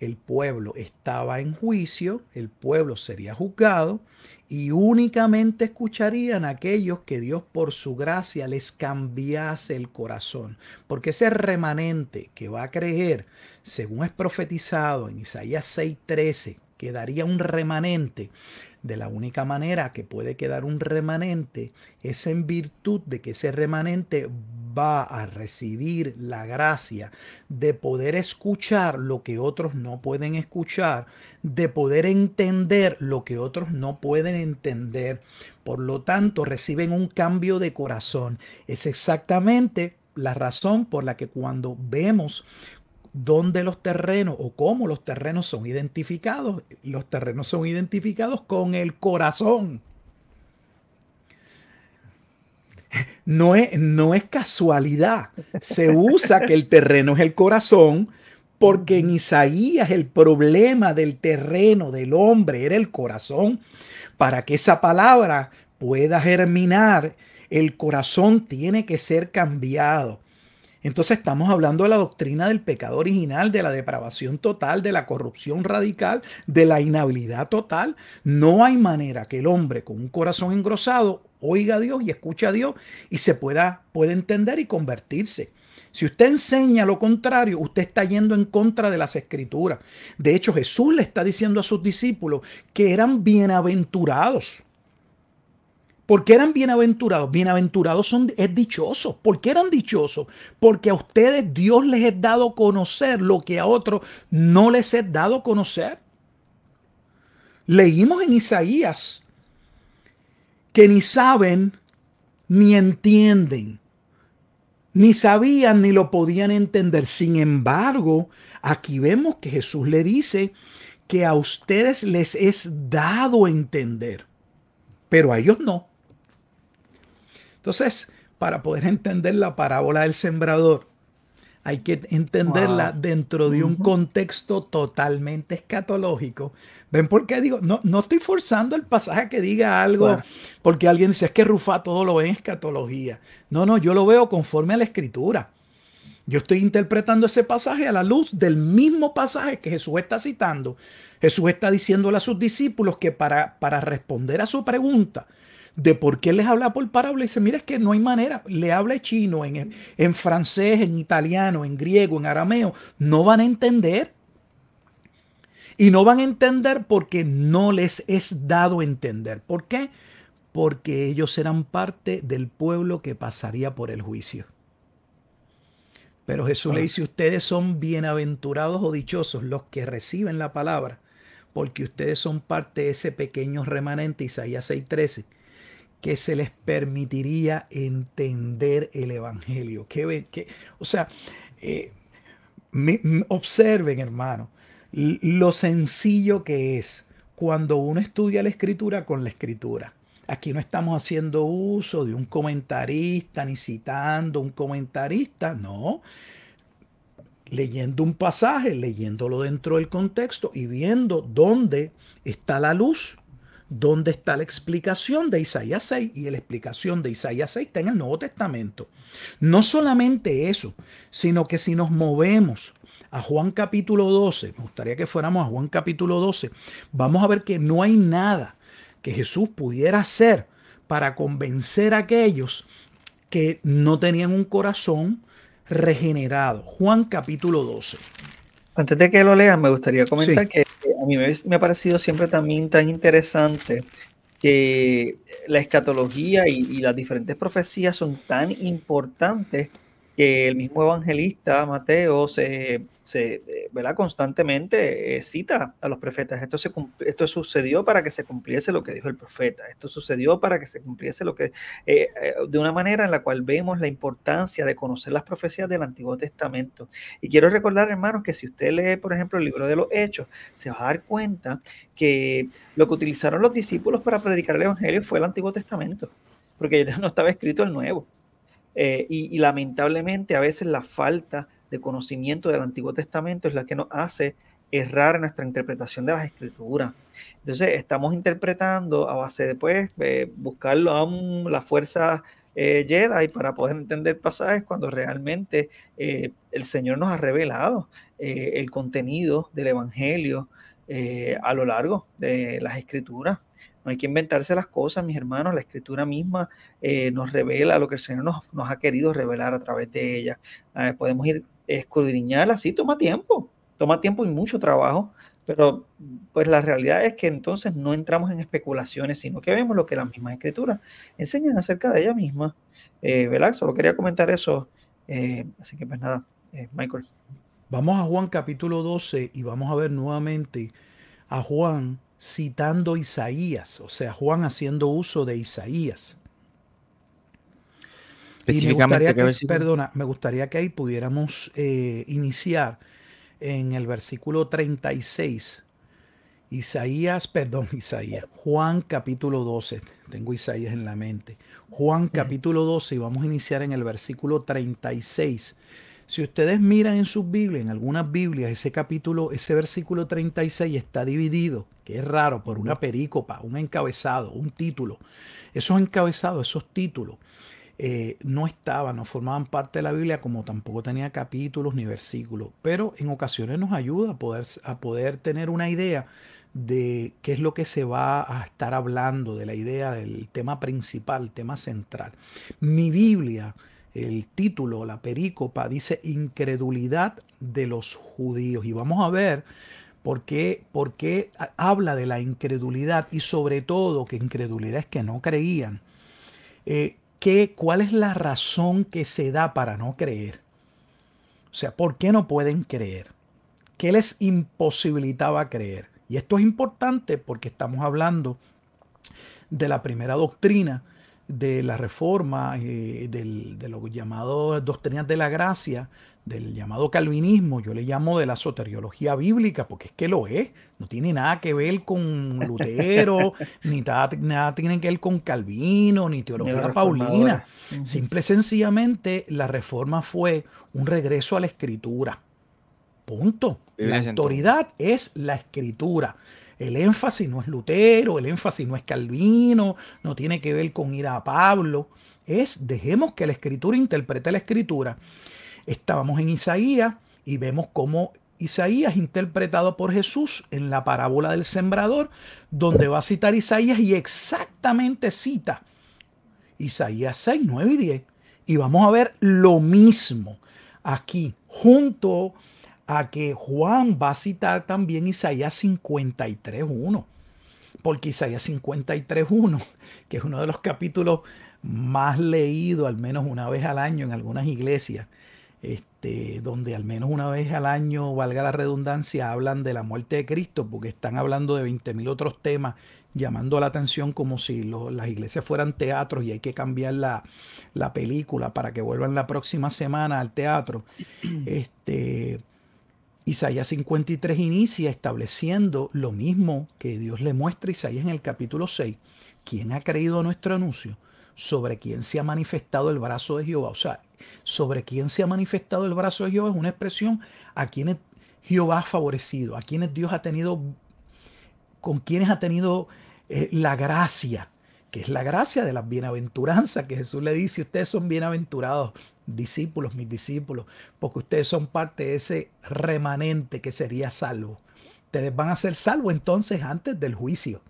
el pueblo estaba en juicio, el pueblo sería juzgado y únicamente escucharían aquellos que Dios por su gracia les cambiase el corazón. Porque ese remanente que va a creer, según es profetizado en Isaías 6:13, quedaría un remanente. De la única manera que puede quedar un remanente es en virtud de que ese remanente va a recibir la gracia de poder escuchar lo que otros no pueden escuchar, de poder entender lo que otros no pueden entender. Por lo tanto, reciben un cambio de corazón. Es exactamente la razón por la que cuando vemos dónde los terrenos o cómo los terrenos son identificados, los terrenos son identificados con el corazón no es, no es casualidad. Se usa que el terreno es el corazón, porque en Isaías el problema del terreno, del hombre, era el corazón. Para que esa palabra pueda germinar, el corazón tiene que ser cambiado. Entonces estamos hablando de la doctrina del pecado original, de la depravación total, de la corrupción radical, de la inhabilidad total. No hay manera que el hombre con un corazón engrosado oiga a Dios y escuche a Dios y se pueda entender y convertirse. Si usted enseña lo contrario, usted está yendo en contra de las escrituras. De hecho, Jesús le está diciendo a sus discípulos que eran bienaventurados porque eran bienaventurados. Bienaventurados son es dichosos. porque eran dichosos? Porque a ustedes Dios les ha dado conocer lo que a otros no les ha dado conocer. Leímos en Isaías que ni saben ni entienden. Ni sabían ni lo podían entender. Sin embargo, aquí vemos que Jesús le dice que a ustedes les es dado entender, pero a ellos no. Entonces, para poder entender la parábola del sembrador, hay que entenderla dentro de un contexto totalmente escatológico. ¿Ven por qué digo? No, estoy forzando el pasaje a que diga algo porque alguien dice, es que Rufa todo lo ve en escatología. No, no, yo lo veo conforme a la escritura. Yo estoy interpretando ese pasaje a la luz del mismo pasaje que Jesús está citando. Jesús está diciéndole a sus discípulos que para, para responder a su pregunta, de por qué les habla por parábola. Y dice, mira, es que no hay manera. Le habla chino, en, en francés, en italiano, en griego, en arameo. No van a entender. Y no van a entender porque no les es dado entender. ¿Por qué? Porque ellos serán parte del pueblo que pasaría por el juicio. Pero Jesús le dice, ustedes son bienaventurados o dichosos los que reciben la palabra, porque ustedes son parte de ese pequeño remanente, Isaías 6:13, que se les permitiría entender el Evangelio. Que, que, o sea, eh, observen, hermano, lo sencillo que es cuando uno estudia la escritura con la escritura. Aquí no estamos haciendo uso de un comentarista ni citando un comentarista, no. Leyendo un pasaje, leyéndolo dentro del contexto y viendo dónde está la luz ¿Dónde está la explicación de Isaías 6? Y la explicación de Isaías 6 está en el Nuevo Testamento. No solamente eso, sino que si nos movemos a Juan capítulo 12, me gustaría que fuéramos a Juan capítulo 12, vamos a ver que no hay nada que Jesús pudiera hacer para convencer a aquellos que no tenían un corazón regenerado. Juan capítulo 12. Antes de que lo lean, me gustaría comentar que a mí me, ha parecido siempre también tan interesante que la escatología y, las diferentes profecías son tan importantes que el mismo evangelista Mateo se se, eh, constantemente eh, cita a los profetas. Esto, se, esto sucedió para que se cumpliese lo que dijo el profeta. Esto sucedió para que se cumpliese lo que... Eh, de una manera en la cual vemos la importancia de conocer las profecías del Antiguo Testamento. Y quiero recordar, hermanos, que si usted lee, por ejemplo, el libro de los Hechos, se va a dar cuenta que lo que utilizaron los discípulos para predicar el Evangelio fue el Antiguo Testamento, porque no estaba escrito el Nuevo. y, y lamentablemente a veces la falta de conocimiento del Antiguo Testamento es la que nos hace errar nuestra interpretación de las escrituras. Entonces, estamos interpretando a base de pues, eh, buscar la fuerza eh, Jedi para poder entender pasajes cuando realmente eh, el Señor nos ha revelado eh, el contenido del Evangelio eh, a lo largo de las escrituras. No hay que inventarse las cosas, mis hermanos. La escritura misma nos revela lo que el Señor nos, ha querido revelar a través de ella. podemos ir escudriñarla así toma tiempo, toma tiempo y mucho trabajo, pero pues la realidad es que entonces no entramos en especulaciones, sino que vemos lo que las mismas escrituras enseñan acerca de ella misma. Eh, ¿Verdad? Solo quería comentar eso. Eh, así que pues nada, eh, Michael. Vamos a Juan capítulo 12 y vamos a ver nuevamente a Juan citando Isaías, o sea, Juan haciendo uso de Isaías específicamente. perdona, me gustaría que ahí pudiéramos eh, iniciar en el versículo 36. Isaías, perdón, Isaías, Juan capítulo 12, tengo Isaías en la mente. Juan capítulo 12 y vamos a iniciar en el versículo 36. Si ustedes miran en sus Biblias, en algunas Biblias, ese capítulo, ese versículo 36 está dividido, que es raro, por una perícopa, un encabezado, un título. Esos encabezados, esos títulos, eh, no estaban, no formaban parte de la Biblia, como tampoco tenía capítulos ni versículos, pero en ocasiones nos ayuda a poder, a poder tener una idea de qué es lo que se va a estar hablando, de la idea, del tema principal, tema central. Mi Biblia, el título, la perícopa, dice incredulidad de los judíos. Y vamos a ver por qué, por qué habla de la incredulidad y sobre todo que incredulidad es que no creían. Eh, cuál es la razón que se da para no creer. O sea, ¿por qué no pueden creer? ¿Qué les imposibilitaba creer? Y esto es importante porque estamos hablando de la primera doctrina de la reforma, eh, de lo llamado doctrinas de la gracia, del llamado calvinismo, yo le llamo de la soteriología bíblica, porque es que lo es, no tiene nada que ver con Lutero, ni nada, nada, tiene que ver con Calvino, ni teología paulina. Simple y sencillamente la reforma fue un regreso a la escritura. Punto. La autoridad es la escritura. El énfasis no es Lutero, el énfasis no es Calvino, no tiene que ver con ir a Pablo. Es dejemos que la escritura interprete la escritura. Estábamos en Isaías y vemos cómo Isaías interpretado por Jesús en la parábola del sembrador, donde va a citar Isaías y exactamente cita Isaías 6, 9 y 10. Y vamos a ver lo mismo aquí, junto a que Juan va a citar también Isaías 1. porque Isaías 1, que es uno de los capítulos más leídos al menos una vez al año en algunas iglesias, este, donde al menos una vez al año, valga la redundancia, hablan de la muerte de Cristo, porque están hablando de 20.000 otros temas, llamando la atención como si las iglesias fueran teatros y hay que cambiar la, película para que vuelvan la próxima semana al teatro. Este, Isaías 53 inicia estableciendo lo mismo que Dios le muestra a Isaías en el capítulo 6. ¿Quién ha creído nuestro anuncio? ¿Sobre quién se ha manifestado el brazo de Jehová? O sea, sobre quién se ha manifestado el brazo de Jehová es una expresión a quienes Jehová ha favorecido, a quienes Dios ha tenido, con quienes ha tenido eh, la gracia, que es la gracia de la bienaventuranza, que Jesús le dice, ustedes son bienaventurados, discípulos, mis discípulos, porque ustedes son parte de ese remanente que sería salvo. Ustedes van a ser salvos entonces antes del juicio.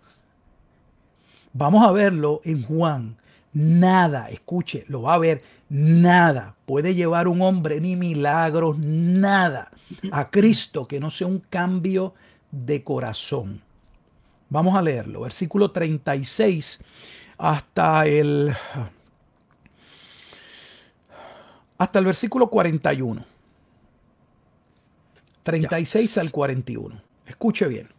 Vamos a verlo en Juan. Nada, escuche, lo va a ver Nada puede llevar un hombre, ni milagros, nada a Cristo que no sea un cambio de corazón. Vamos a leerlo, versículo 36 hasta el hasta el versículo 41. 36 al 41. Escuche bien.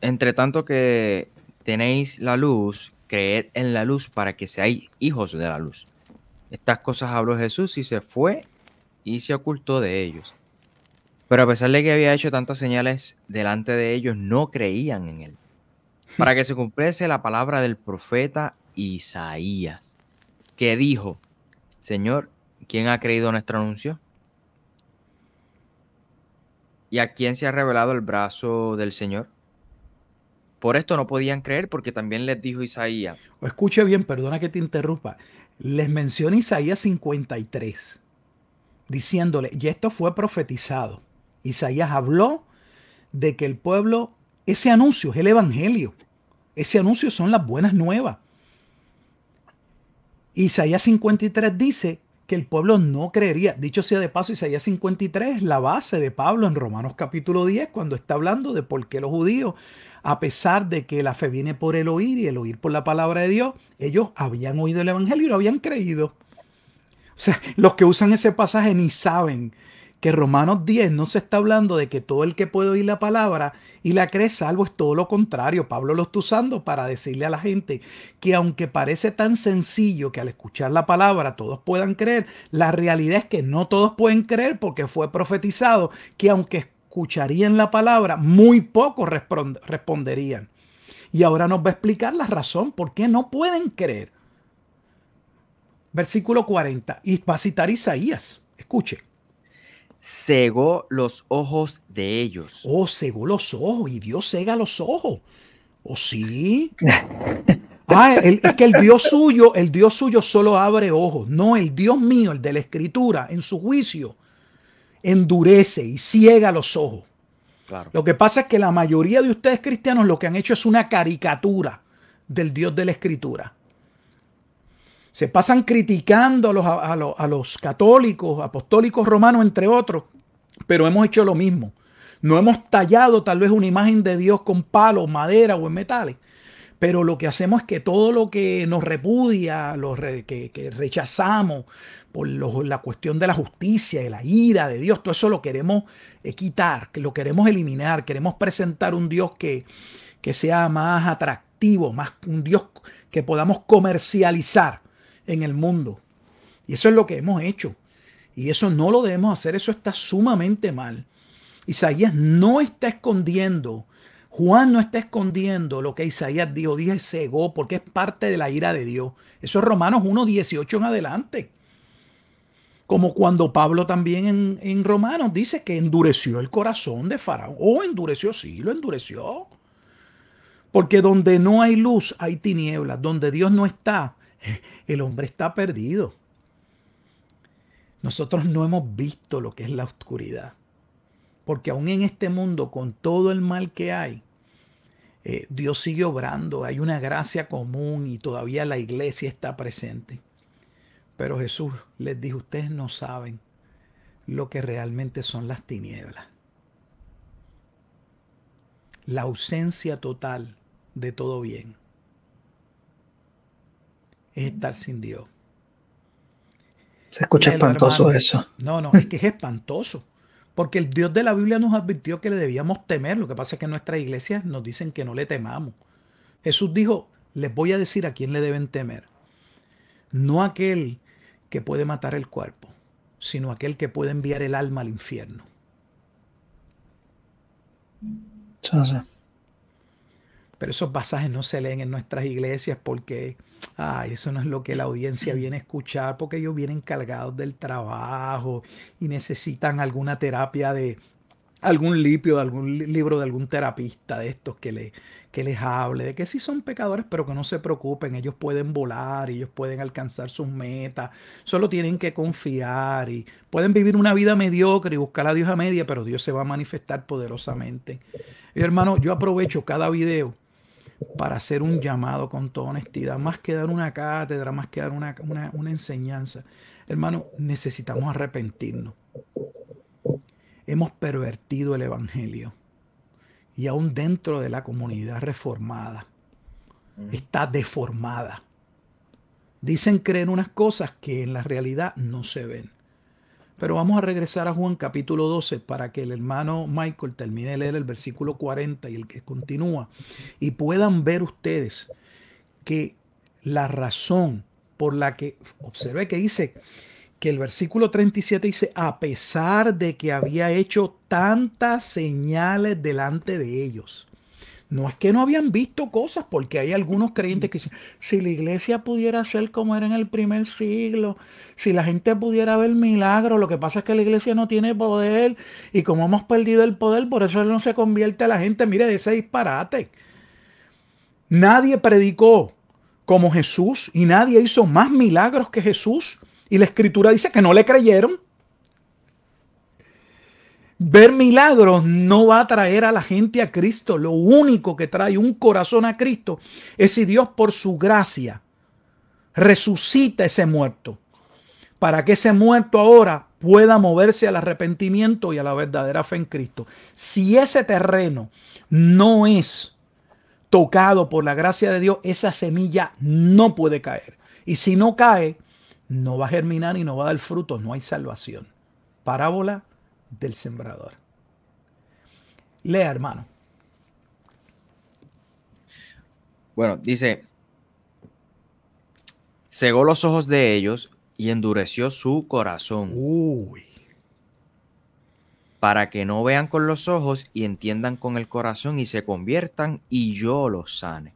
entre tanto que tenéis la luz, creed en la luz para que seáis hijos de la luz. Estas cosas habló Jesús y se fue y se ocultó de ellos. Pero a pesar de que había hecho tantas señales delante de ellos, no creían en él. Para que se cumpliese la palabra del profeta Isaías, que dijo, Señor, ¿quién ha creído nuestro anuncio? ¿Y a quién se ha revelado el brazo del Señor? Por esto no podían creer porque también les dijo Isaías. Escuche bien, perdona que te interrumpa les menciona Isaías 53, diciéndole, y esto fue profetizado. Isaías habló de que el pueblo, ese anuncio es el Evangelio, ese anuncio son las buenas nuevas. Isaías 53 dice que el pueblo no creería. Dicho sea de paso, Isaías 53 la base de Pablo en Romanos capítulo 10, cuando está hablando de por qué los judíos, a pesar de que la fe viene por el oír y el oír por la palabra de Dios, ellos habían oído el Evangelio y lo habían creído. O sea, los que usan ese pasaje ni saben que Romanos 10 no se está hablando de que todo el que puede oír la palabra y la cree salvo es todo lo contrario. Pablo lo está usando para decirle a la gente que aunque parece tan sencillo que al escuchar la palabra todos puedan creer, la realidad es que no todos pueden creer porque fue profetizado que aunque escucharían la palabra, muy pocos responderían. Y ahora nos va a explicar la razón por qué no pueden creer. Versículo 40, y va a citar Isaías. Escuche cegó los ojos de ellos. Oh, cegó los ojos y Dios cega los ojos. ¿O oh, sí? Ah, es que el Dios suyo, el Dios suyo solo abre ojos. No, el Dios mío, el de la Escritura, en su juicio, endurece y ciega los ojos. Lo que pasa es que la mayoría de ustedes cristianos lo que han hecho es una caricatura del Dios de la Escritura se pasan criticando a los, a, los, católicos, apostólicos romanos, entre otros, pero hemos hecho lo mismo. No hemos tallado tal vez una imagen de Dios con palo, madera o en metales, pero lo que hacemos es que todo lo que nos repudia, lo que, rechazamos por la cuestión de la justicia, de la ira de Dios, todo eso lo queremos eh, quitar, lo queremos eliminar, queremos presentar un Dios que, que sea más atractivo, más un Dios que podamos comercializar en el mundo. Y eso es lo que hemos hecho. Y eso no lo debemos hacer, eso está sumamente mal. Isaías no está escondiendo, Juan no está escondiendo lo que Isaías dijo, dije cegó, porque es parte de la ira de Dios. Eso es Romanos 1, 18 en adelante. Como cuando Pablo también en, Romanos dice que endureció el corazón de Faraón. O oh, endureció, sí, lo endureció. Porque donde no hay luz hay tinieblas. Donde Dios no está el hombre está perdido. Nosotros no hemos visto lo que es la oscuridad. Porque aún en este mundo, con todo el mal que hay, eh, Dios sigue obrando, hay una gracia común y todavía la iglesia está presente. Pero Jesús les dijo, ustedes no saben lo que realmente son las tinieblas. La ausencia total de todo bien es estar sin Dios. Se escucha espantoso eso. No, no, es que es espantoso. Porque el Dios de la Biblia nos advirtió que le debíamos temer. Lo que pasa es que en nuestra iglesia nos dicen que no le temamos. Jesús dijo, les voy a decir a quién le deben temer. No aquel que puede matar el cuerpo, sino aquel que puede enviar el alma al infierno. Pero esos pasajes no se leen en nuestras iglesias porque ay, eso no es lo que la audiencia viene a escuchar, porque ellos vienen cargados del trabajo y necesitan alguna terapia de algún lipio, de algún libro de algún terapista de estos que, le, que les hable, de que sí son pecadores, pero que no se preocupen, ellos pueden volar, ellos pueden alcanzar sus metas, solo tienen que confiar y pueden vivir una vida mediocre y buscar a Dios a media, pero Dios se va a manifestar poderosamente. Y hermano, yo aprovecho cada video para hacer un llamado con toda honestidad, más que dar una cátedra, más que dar una, enseñanza. Hermano, necesitamos arrepentirnos. Hemos pervertido el Evangelio y aún dentro de la comunidad reformada mm. está deformada. Dicen creer unas cosas que en la realidad no se ven. Pero vamos a regresar a Juan capítulo 12 para que el hermano Michael termine de leer el versículo 40 y el que continúa y puedan ver ustedes que la razón por la que, observe que dice que el versículo 37 dice, a pesar de que había hecho tantas señales delante de ellos. No es que no habían visto cosas, porque hay algunos creyentes que dicen, si la iglesia pudiera ser como era en el primer siglo, si la gente pudiera ver milagros, lo que pasa es que la iglesia no tiene poder y como hemos perdido el poder, por eso no se convierte a la gente. Mire ese disparate. Nadie predicó como Jesús y nadie hizo más milagros que Jesús. Y la escritura dice que no le creyeron. Ver milagros no va a traer a la gente a Cristo. Lo único que trae un corazón a Cristo es si Dios por su gracia resucita ese muerto. Para que ese muerto ahora pueda moverse al arrepentimiento y a la verdadera fe en Cristo. Si ese terreno no es tocado por la gracia de Dios, esa semilla no puede caer. Y si no cae, no va a germinar y no va a dar fruto. No hay salvación. Parábola del sembrador. Lea, hermano. Bueno, dice, cegó los ojos de ellos y endureció su corazón. Uy. Para que no vean con los ojos y entiendan con el corazón y se conviertan y yo los sane.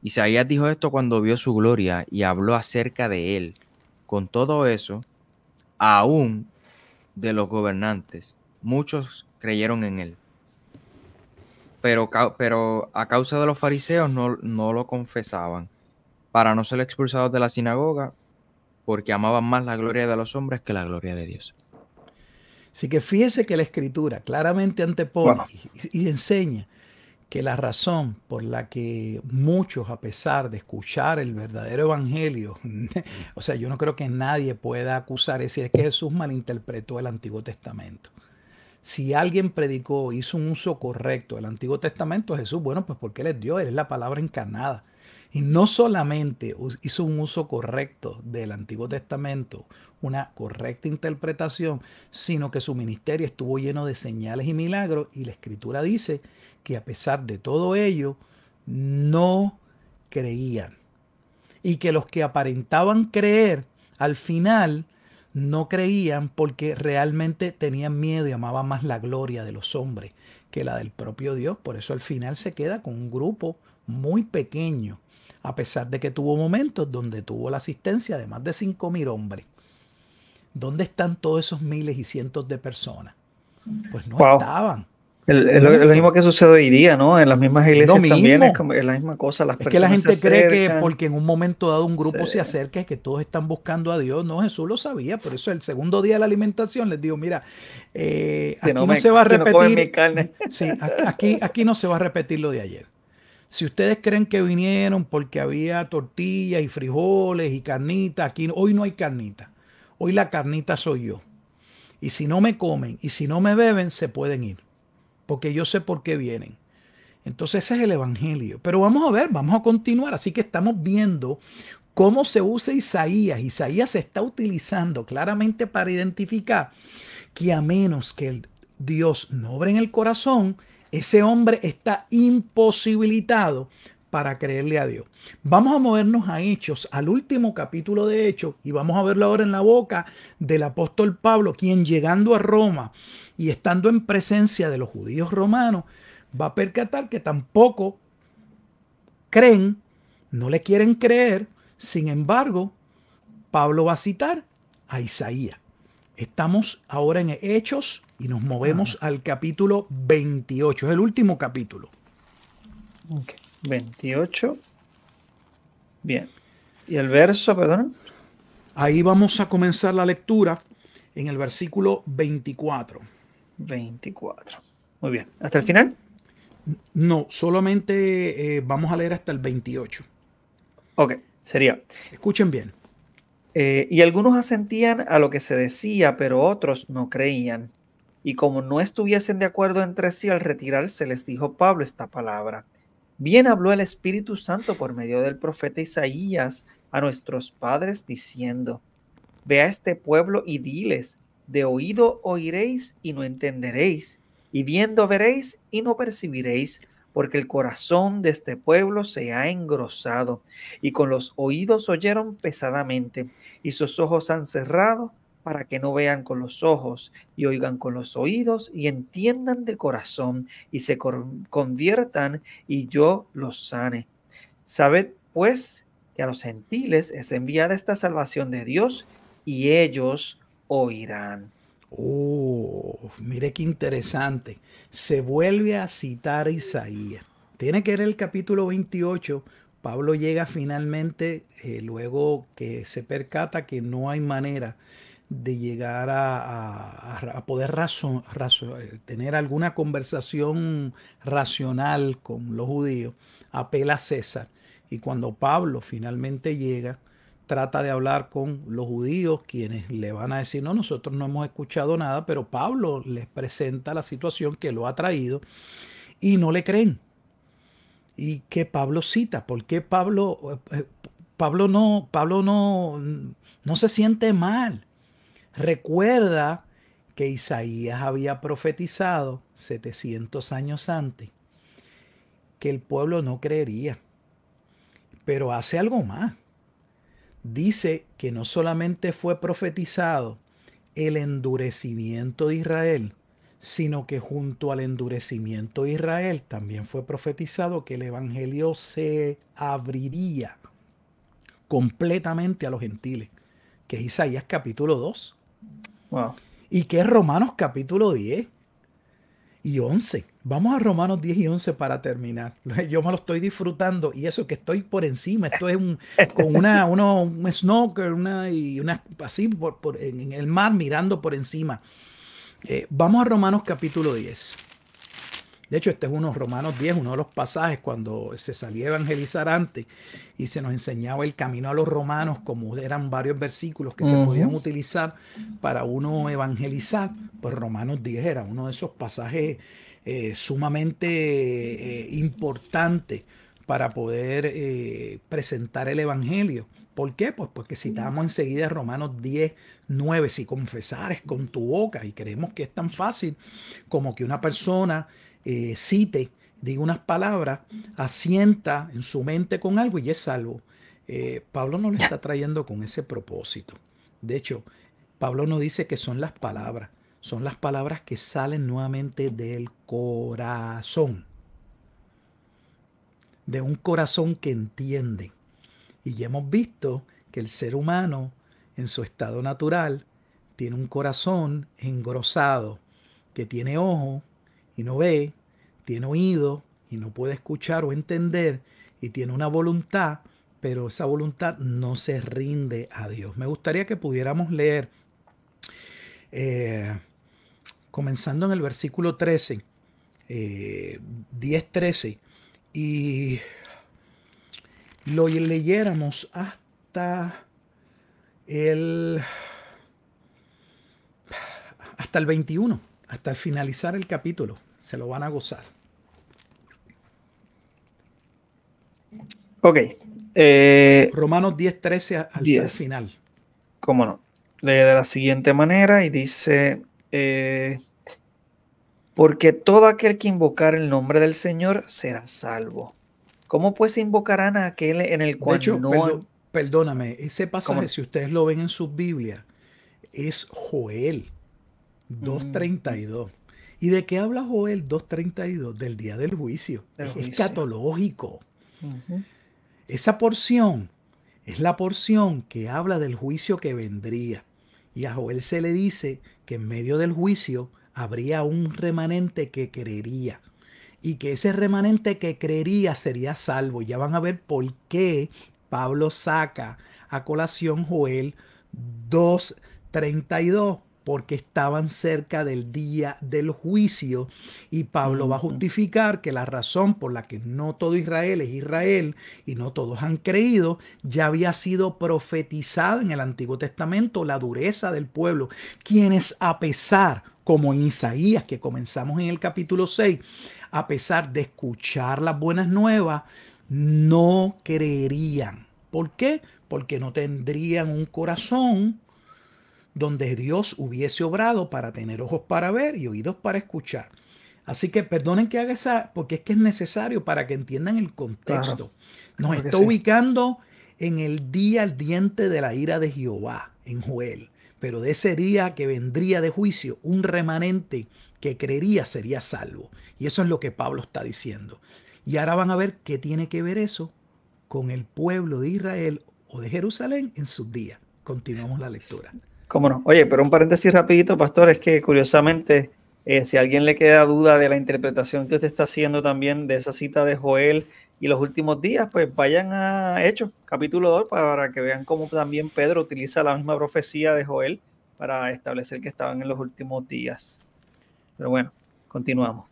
Isaías dijo esto cuando vio su gloria y habló acerca de él. Con todo eso, aún de los gobernantes. Muchos creyeron en él. Pero, pero a causa de los fariseos no, lo confesaban, para no ser expulsados de la sinagoga, porque amaban más la gloria de los hombres que la gloria de Dios. Así que fíjese que la escritura claramente antepone y, enseña que la razón por la que muchos, a pesar de escuchar el verdadero evangelio, o sea, yo no creo que nadie pueda acusar, es es que Jesús malinterpretó el Antiguo Testamento. Si alguien predicó, hizo un uso correcto del Antiguo Testamento, Jesús, bueno, pues porque él dio, él es la palabra encarnada. Y no solamente hizo un uso correcto del Antiguo Testamento, una correcta interpretación, sino que su ministerio estuvo lleno de señales y milagros. Y la escritura dice que a pesar de todo ello no creían. Y que los que aparentaban creer al final no creían porque realmente tenían miedo y amaban más la gloria de los hombres que la del propio Dios. Por eso al final se queda con un grupo muy pequeño, a pesar de que tuvo momentos donde tuvo la asistencia de más de 5.000 hombres. ¿Dónde están todos esos miles y cientos de personas? Pues no estaban. El, lo mismo que sucede hoy día, ¿no? En las mismas iglesias también es, la misma cosa. que la gente cree que porque en un momento dado un grupo se acerca es que todos están buscando a Dios. No, Jesús lo sabía. Por eso el segundo día de la alimentación les digo, mira, eh, aquí no, se va a repetir. aquí, aquí no se va a repetir lo de ayer. Si ustedes creen que vinieron porque había tortillas y frijoles y carnita, aquí hoy no hay carnita. Hoy la carnita soy yo. Y si no me comen y si no me beben, se pueden ir porque yo sé por qué vienen. Entonces ese es el Evangelio. Pero vamos a ver, vamos a continuar. Así que estamos viendo cómo se usa Isaías. Isaías se está utilizando claramente para identificar que a menos que Dios no obre en el corazón, ese hombre está imposibilitado para creerle a Dios. Vamos a movernos a Hechos, al último capítulo de Hechos, y vamos a verlo ahora en la boca del apóstol Pablo, quien llegando a Roma y estando en presencia de los judíos romanos, va a percatar que tampoco creen, no le quieren creer. Sin embargo, Pablo va a citar a Isaías. Estamos ahora en Hechos y nos movemos ah. al capítulo 28, es el último capítulo. 28. Bien. ¿Y el verso, perdón? Ahí vamos a comenzar la lectura en el versículo 24. 24. Muy bien. ¿Hasta el final? No, solamente eh, vamos a leer hasta el 28. Ok, sería. Escuchen bien. Eh, y algunos asentían a lo que se decía, pero otros no creían. Y como no estuviesen de acuerdo entre sí al retirarse, les dijo Pablo esta palabra. Bien habló el Espíritu Santo por medio del profeta Isaías a nuestros padres diciendo, Ve a este pueblo y diles, de oído oiréis y no entenderéis, y viendo veréis y no percibiréis, porque el corazón de este pueblo se ha engrosado, y con los oídos oyeron pesadamente, y sus ojos han cerrado para que no vean con los ojos y oigan con los oídos y entiendan de corazón y se conviertan y yo los sane. Sabed pues que a los gentiles es enviada esta salvación de Dios y ellos oirán. Oh, mire qué interesante. Se vuelve a citar Isaías. Tiene que ver el capítulo 28. Pablo llega finalmente, eh, luego que se percata que no hay manera de llegar a, poder eh, tener alguna conversación racional con los judíos, apela a César. Y cuando Pablo finalmente llega, trata de hablar con los judíos, quienes le van a decir, no, nosotros no hemos escuchado nada, pero Pablo les presenta la situación que lo ha traído y no le creen. Y que Pablo cita, porque Pablo, eh, Pablo, no, Pablo no, no se siente mal. Recuerda que Isaías había profetizado 700 años antes que el pueblo no creería. Pero hace algo más dice que no solamente fue profetizado el endurecimiento de Israel, sino que junto al endurecimiento de Israel también fue profetizado que el Evangelio se abriría completamente a los gentiles, que es Isaías capítulo 2. Y que es Romanos capítulo 10 y 11. Vamos a Romanos 10 y 11 para terminar. Yo me lo estoy disfrutando y eso que estoy por encima. Esto es un, con una, uno, un snooker una, y una, así en el mar mirando por encima. Eh, vamos a Romanos capítulo 10. De hecho, este es uno, Romanos 10, uno de los pasajes cuando se salía a evangelizar antes y se nos enseñaba el camino a los romanos, como eran varios versículos que se podían utilizar para uno evangelizar. Pues Romanos 10 era uno de esos pasajes eh, sumamente eh, importante para poder eh, presentar el Evangelio. ¿Por qué? Pues porque citamos enseguida Romanos 10, 9, si confesares con tu boca, y creemos que es tan fácil como que una persona cite, diga unas palabras, asienta en su mente con algo y es salvo. Pablo no lo está trayendo con ese propósito. De hecho, Pablo no dice que son las palabras, son las palabras que salen nuevamente del corazón. De un corazón que entiende. Y ya hemos visto que el ser humano, en su estado natural, tiene un corazón engrosado, que tiene ojo y no ve, tiene oído y no puede escuchar o entender, y tiene una voluntad, pero esa voluntad no se rinde a Dios. Me gustaría que pudiéramos leer eh, comenzando en el versículo 13, 10-13, eh, y lo leyéramos hasta el, hasta el 21, hasta finalizar el capítulo. Se lo van a gozar. Ok. Eh, Romanos 10, 13 al el final. ¿Cómo no? Lee de la siguiente manera y dice, eh, porque todo aquel que invocar el nombre del Señor será salvo. ¿Cómo pues invocarán a aquel en el cual de hecho, perdóname, ese pasaje, si ustedes lo ven en su Biblia, es Joel 2.32. Mm. ¿Y de qué habla Joel 2.32? Del día del juicio. Es escatológico. Esa porción es la porción que habla del juicio que vendría. Y a Joel se le dice que en medio del juicio habría un remanente que creería y que ese remanente que creería sería salvo. Ya van a ver por qué Pablo saca a colación Joel 2.32 porque estaban cerca del día del juicio y Pablo va a justificar que la razón por la que no todo Israel es Israel y no todos han creído ya había sido profetizada en el Antiguo Testamento la dureza del pueblo, quienes a pesar como en Isaías que comenzamos en el capítulo 6, a pesar de escuchar las buenas nuevas, no creerían. ¿Por qué? Porque no tendrían un corazón donde Dios hubiese obrado para tener ojos para ver y oídos para escuchar. Así que perdonen que haga esa, porque es que es necesario para que entiendan el contexto. Nos está ubicando en el día al diente de la ira de Jehová, en Joel. Pero de ese día que vendría de juicio, un remanente que creería sería salvo. Y eso es lo que Pablo está diciendo. Y ahora van a ver qué tiene que ver eso con el pueblo de Israel o de Jerusalén en sus días. Continuamos la lectura. Cómo no. Oye, pero un paréntesis rapidito, Pastor, es que curiosamente, eh, si a alguien le queda duda de la interpretación que usted está haciendo también de esa cita de Joel y los últimos días, pues vayan a Hechos, capítulo 2, para que vean cómo también Pedro utiliza la misma profecía de Joel para establecer que estaban en los últimos días. Pero bueno, continuamos.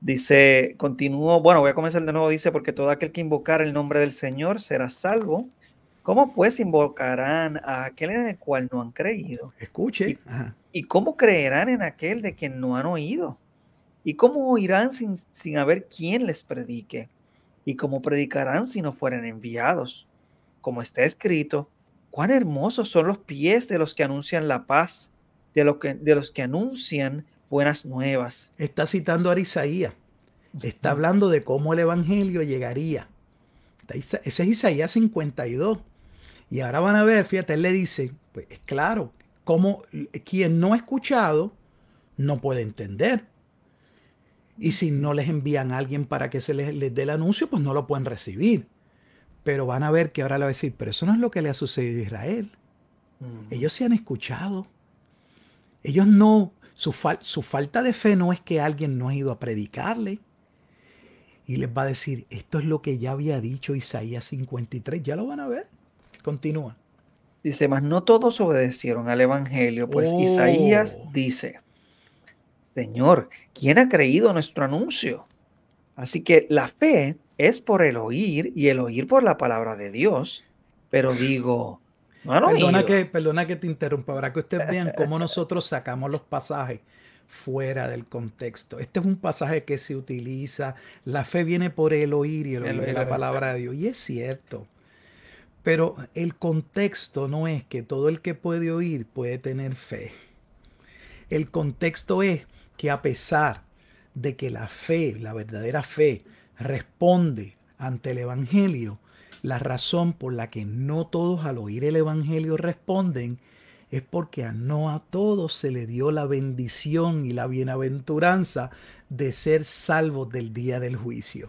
Dice, continúo, bueno, voy a comenzar de nuevo, dice, porque todo aquel que invocar el nombre del Señor será salvo. ¿Cómo pues invocarán a aquel en el cual no han creído? Escuche. ¿Y, cómo creerán en aquel de quien no han oído? ¿Y cómo oirán sin, haber quién les predique? ¿Y cómo predicarán si no fueran enviados? Como está escrito, cuán hermosos son los pies de los que anuncian la paz, de, que, de los que anuncian buenas nuevas. Está citando a Isaías. Está hablando de cómo el Evangelio llegaría. Ese es Isaías 52. Y ahora van a ver, fíjate, él le dice, pues es claro, como quien no ha escuchado no puede entender. Y si no les envían a alguien para que se les, dé el anuncio, pues no lo pueden recibir. Pero van a ver que ahora le va a decir, pero eso no es lo que le ha sucedido a Israel. Ellos se han escuchado. Ellos no, su, su, falta de fe no es que alguien no ha ido a predicarle. Y les va a decir, esto es lo que ya había dicho Isaías 53, ya lo van a ver. Continúa. Dice, mas no todos obedecieron al Evangelio, pues oh. Isaías dice, Señor, ¿quién ha creído nuestro anuncio? Así que la fe es por el oír y el oír por la palabra de Dios. Pero digo, no perdona, que, perdona que te interrumpa, habrá que ustedes vean cómo nosotros sacamos los pasajes fuera del contexto. Este es un pasaje que se utiliza, la fe viene por el oír y el oír de la palabra de Dios. Y es cierto, pero el contexto no es que todo el que puede oír puede tener fe. El contexto es que a pesar de que la fe, la verdadera fe, responde ante el Evangelio, la razón por la que no todos al oír el Evangelio responden es porque a no a todos se le dio la bendición y la bienaventuranza de ser salvos del día del juicio.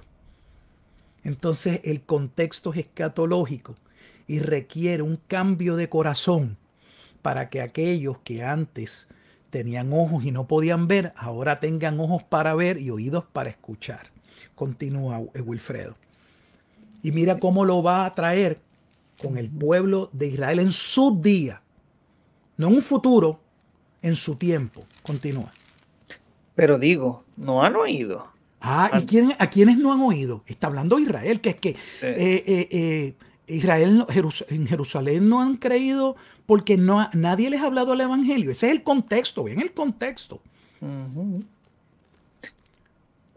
Entonces el contexto es escatológico y requiere un cambio de corazón para que aquellos que antes tenían ojos y no podían ver, ahora tengan ojos para ver y oídos para escuchar. Continúa eh, Wilfredo. Y mira cómo lo va a traer con el pueblo de Israel en su día, no en un futuro, en su tiempo. Continúa. Pero digo, no han oído. Ah, ¿y quién, a quienes no han oído? Está hablando Israel, que es que eh, eh, Israel, en Jerusalén no han creído porque no, nadie les ha hablado el Evangelio. Ese es el contexto, bien el contexto.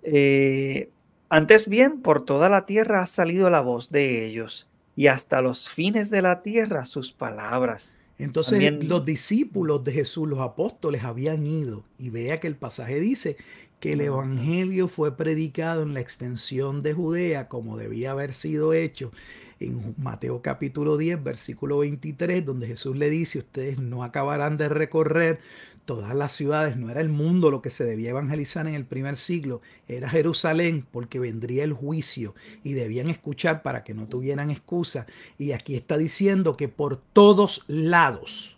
Eh, antes bien, por toda la tierra ha salido la voz de ellos y hasta los fines de la tierra sus palabras. Entonces los discípulos de Jesús, los apóstoles, habían ido. Y vea que el pasaje dice que el Evangelio fue predicado en la extensión de Judea como debía haber sido hecho en Mateo capítulo 10, versículo 23, donde Jesús le dice, ustedes no acabarán de recorrer todas las ciudades, no era el mundo lo que se debía evangelizar en el primer siglo, era Jerusalén, porque vendría el juicio y debían escuchar para que no tuvieran excusa. Y aquí está diciendo que por todos lados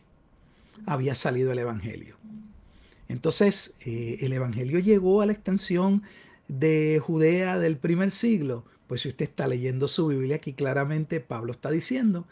había salido el Evangelio. Entonces, eh, el Evangelio llegó a la extensión de Judea del primer siglo, pues si usted está leyendo su Biblia, aquí claramente Pablo está diciendo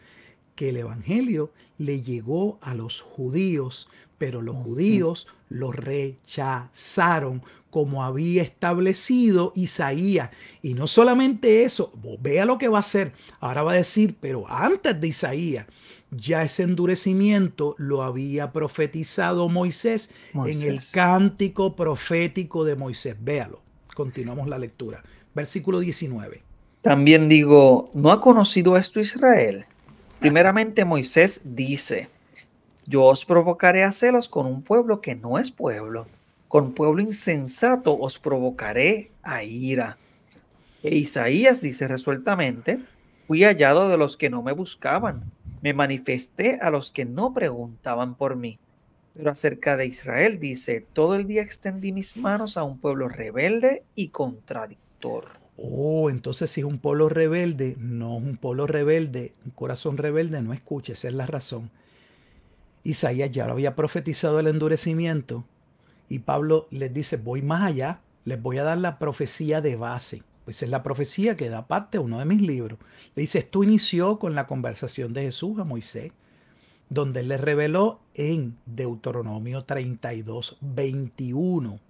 que el Evangelio le llegó a los judíos, pero los judíos lo rechazaron como había establecido Isaías. Y no solamente eso, vea lo que va a hacer. Ahora va a decir, pero antes de Isaías, ya ese endurecimiento lo había profetizado Moisés, Moisés. en el cántico profético de Moisés. Véalo. Continuamos la lectura. Versículo 19. También digo, ¿no ha conocido esto Israel? Primeramente Moisés dice, yo os provocaré a celos con un pueblo que no es pueblo, con pueblo insensato os provocaré a ira. E Isaías dice resueltamente, fui hallado de los que no me buscaban, me manifesté a los que no preguntaban por mí. Pero acerca de Israel dice, todo el día extendí mis manos a un pueblo rebelde y contradictor. Oh, entonces si es un pueblo rebelde, no es un pueblo rebelde, un corazón rebelde no escuches, esa es la razón. Isaías ya lo había profetizado el endurecimiento y Pablo les dice, voy más allá, les voy a dar la profecía de base. Pues es la profecía que da parte de uno de mis libros. Le dice, esto inició con la conversación de Jesús a Moisés, donde él le reveló en Deuteronomio 32, 21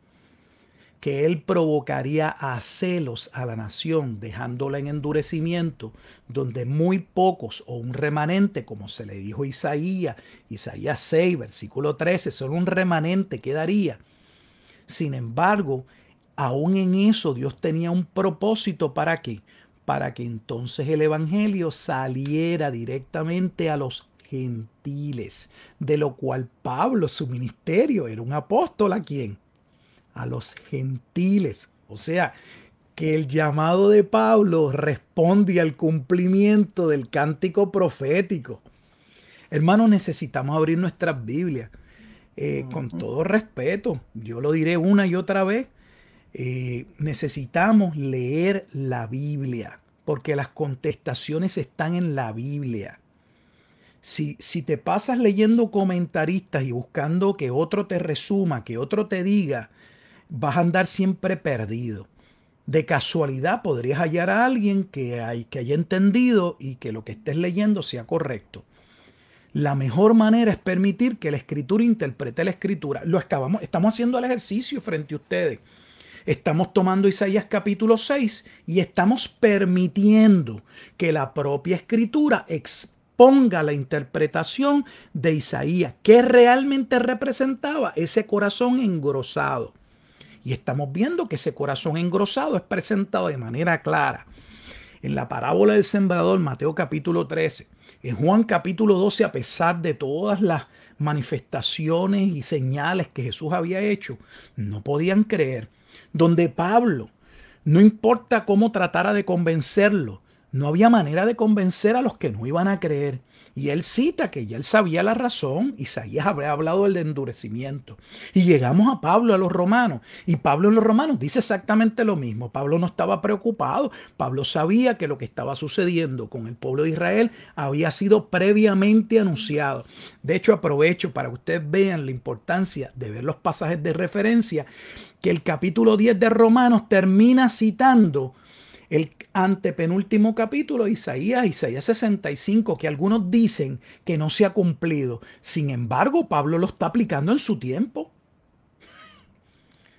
que él provocaría a celos a la nación, dejándola en endurecimiento, donde muy pocos o un remanente, como se le dijo a Isaías, Isaías 6, versículo 13, solo un remanente quedaría. Sin embargo, aún en eso Dios tenía un propósito para qué? Para que entonces el Evangelio saliera directamente a los gentiles, de lo cual Pablo, su ministerio, era un apóstol a quien a los gentiles. O sea, que el llamado de Pablo responde al cumplimiento del cántico profético. Hermanos, necesitamos abrir nuestras Biblias. Eh, con todo respeto, yo lo diré una y otra vez, eh, necesitamos leer la Biblia, porque las contestaciones están en la Biblia. Si, si te pasas leyendo comentaristas y buscando que otro te resuma, que otro te diga, vas a andar siempre perdido. De casualidad podrías hallar a alguien que, hay, que haya entendido y que lo que estés leyendo sea correcto. La mejor manera es permitir que la escritura interprete la escritura. Lo estamos haciendo el ejercicio frente a ustedes. Estamos tomando Isaías capítulo 6 y estamos permitiendo que la propia escritura exponga la interpretación de Isaías, que realmente representaba ese corazón engrosado. Y estamos viendo que ese corazón engrosado es presentado de manera clara en la parábola del sembrador, Mateo capítulo 13, en Juan capítulo 12, a pesar de todas las manifestaciones y señales que Jesús había hecho, no podían creer. Donde Pablo, no importa cómo tratara de convencerlo, no había manera de convencer a los que no iban a creer. Y él cita que ya él sabía la razón. Isaías había hablado del endurecimiento. Y llegamos a Pablo, a los romanos. Y Pablo en los romanos dice exactamente lo mismo. Pablo no estaba preocupado. Pablo sabía que lo que estaba sucediendo con el pueblo de Israel había sido previamente anunciado. De hecho, aprovecho para que ustedes vean la importancia de ver los pasajes de referencia que el capítulo 10 de Romanos termina citando el antepenúltimo capítulo, Isaías, Isaías 65, que algunos dicen que no se ha cumplido. Sin embargo, Pablo lo está aplicando en su tiempo.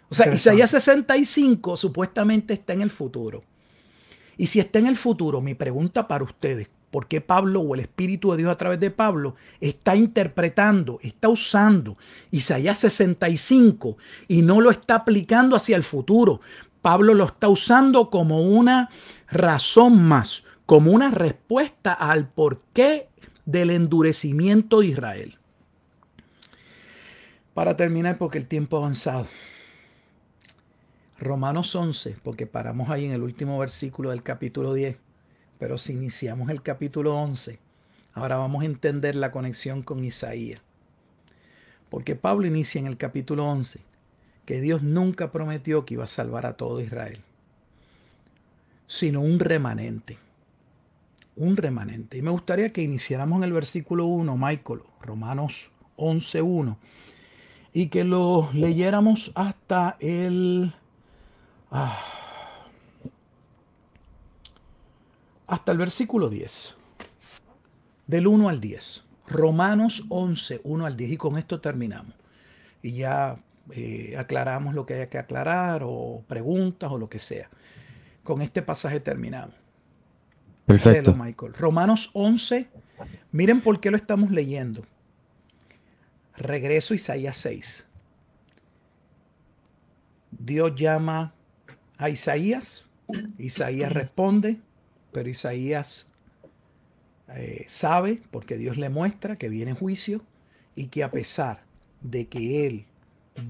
O sea, Isaías 65 supuestamente está en el futuro. Y si está en el futuro, mi pregunta para ustedes, ¿por qué Pablo o el Espíritu de Dios a través de Pablo está interpretando, está usando Isaías 65 y no lo está aplicando hacia el futuro? Pablo lo está usando como una razón más, como una respuesta al porqué del endurecimiento de Israel. Para terminar, porque el tiempo ha avanzado. Romanos 11, porque paramos ahí en el último versículo del capítulo 10, pero si iniciamos el capítulo 11, ahora vamos a entender la conexión con Isaías. Porque Pablo inicia en el capítulo 11 que Dios nunca prometió que iba a salvar a todo Israel, sino un remanente. Un remanente. Y me gustaría que iniciáramos en el versículo 1, Michael, Romanos 11, 1. y que lo leyéramos hasta el... Ah, hasta el versículo 10, del 1 al 10. Romanos 11, 1 al 10, y con esto terminamos. Y ya eh, aclaramos lo que haya que aclarar o preguntas o lo que sea. Con este pasaje terminamos. Perfecto. Michael. Romanos 11, miren por qué lo estamos leyendo. Regreso a Isaías 6. Dios llama a Isaías, Isaías responde, pero Isaías eh, sabe, porque Dios le muestra que viene juicio y que a pesar de que él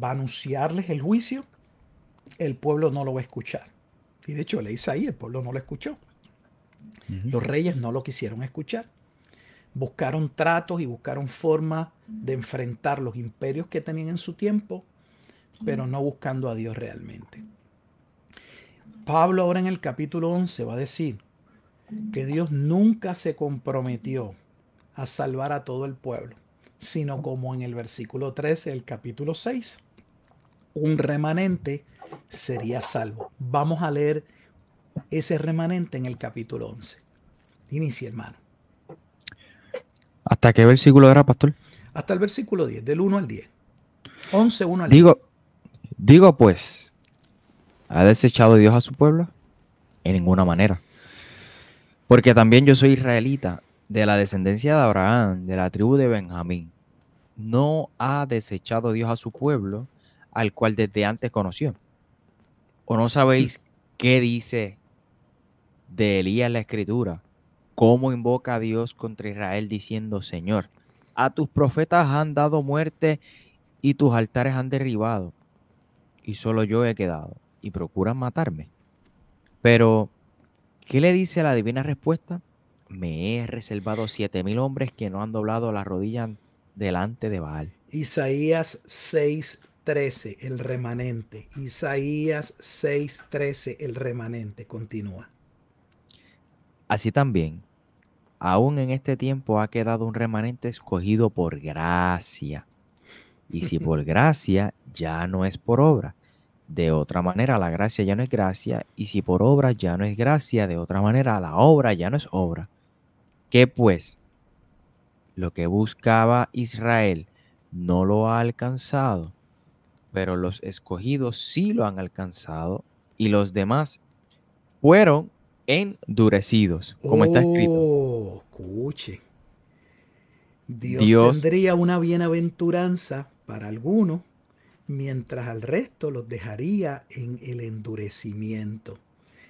va a anunciarles el juicio, el pueblo no lo va a escuchar. Y de hecho, le dice ahí, el pueblo no lo escuchó. Los reyes no lo quisieron escuchar. Buscaron tratos y buscaron formas de enfrentar los imperios que tenían en su tiempo, pero no buscando a Dios realmente. Pablo ahora en el capítulo 11 va a decir que Dios nunca se comprometió a salvar a todo el pueblo sino como en el versículo 13 el capítulo 6, un remanente sería salvo. Vamos a leer ese remanente en el capítulo 11. Inicia, hermano. ¿Hasta qué versículo era, pastor? Hasta el versículo 10, del 1 al 10. 11, 1 al digo, 10. Digo pues, ¿ha desechado Dios a su pueblo? En ninguna manera. Porque también yo soy israelita de la descendencia de Abraham, de la tribu de Benjamín. No ha desechado Dios a su pueblo, al cual desde antes conoció. ¿O no sabéis qué dice de Elías la escritura? ¿Cómo invoca a Dios contra Israel diciendo, Señor, a tus profetas han dado muerte y tus altares han derribado, y solo yo he quedado, y procuran matarme? Pero, ¿qué le dice la divina respuesta? me he reservado siete mil hombres que no han doblado la rodilla delante de Baal. Isaías 6:13, el remanente. Isaías 6:13, el remanente. Continúa. Así también, aún en este tiempo ha quedado un remanente escogido por gracia. Y si por gracia, ya no es por obra. De otra manera, la gracia ya no es gracia. Y si por obra ya no es gracia, de otra manera, la obra ya no es obra que pues lo que buscaba Israel no lo ha alcanzado, pero los escogidos sí lo han alcanzado y los demás fueron endurecidos, como está escrito. Oh, escuche. Dios, Dios tendría una bienaventuranza para algunos, mientras al resto los dejaría en el endurecimiento.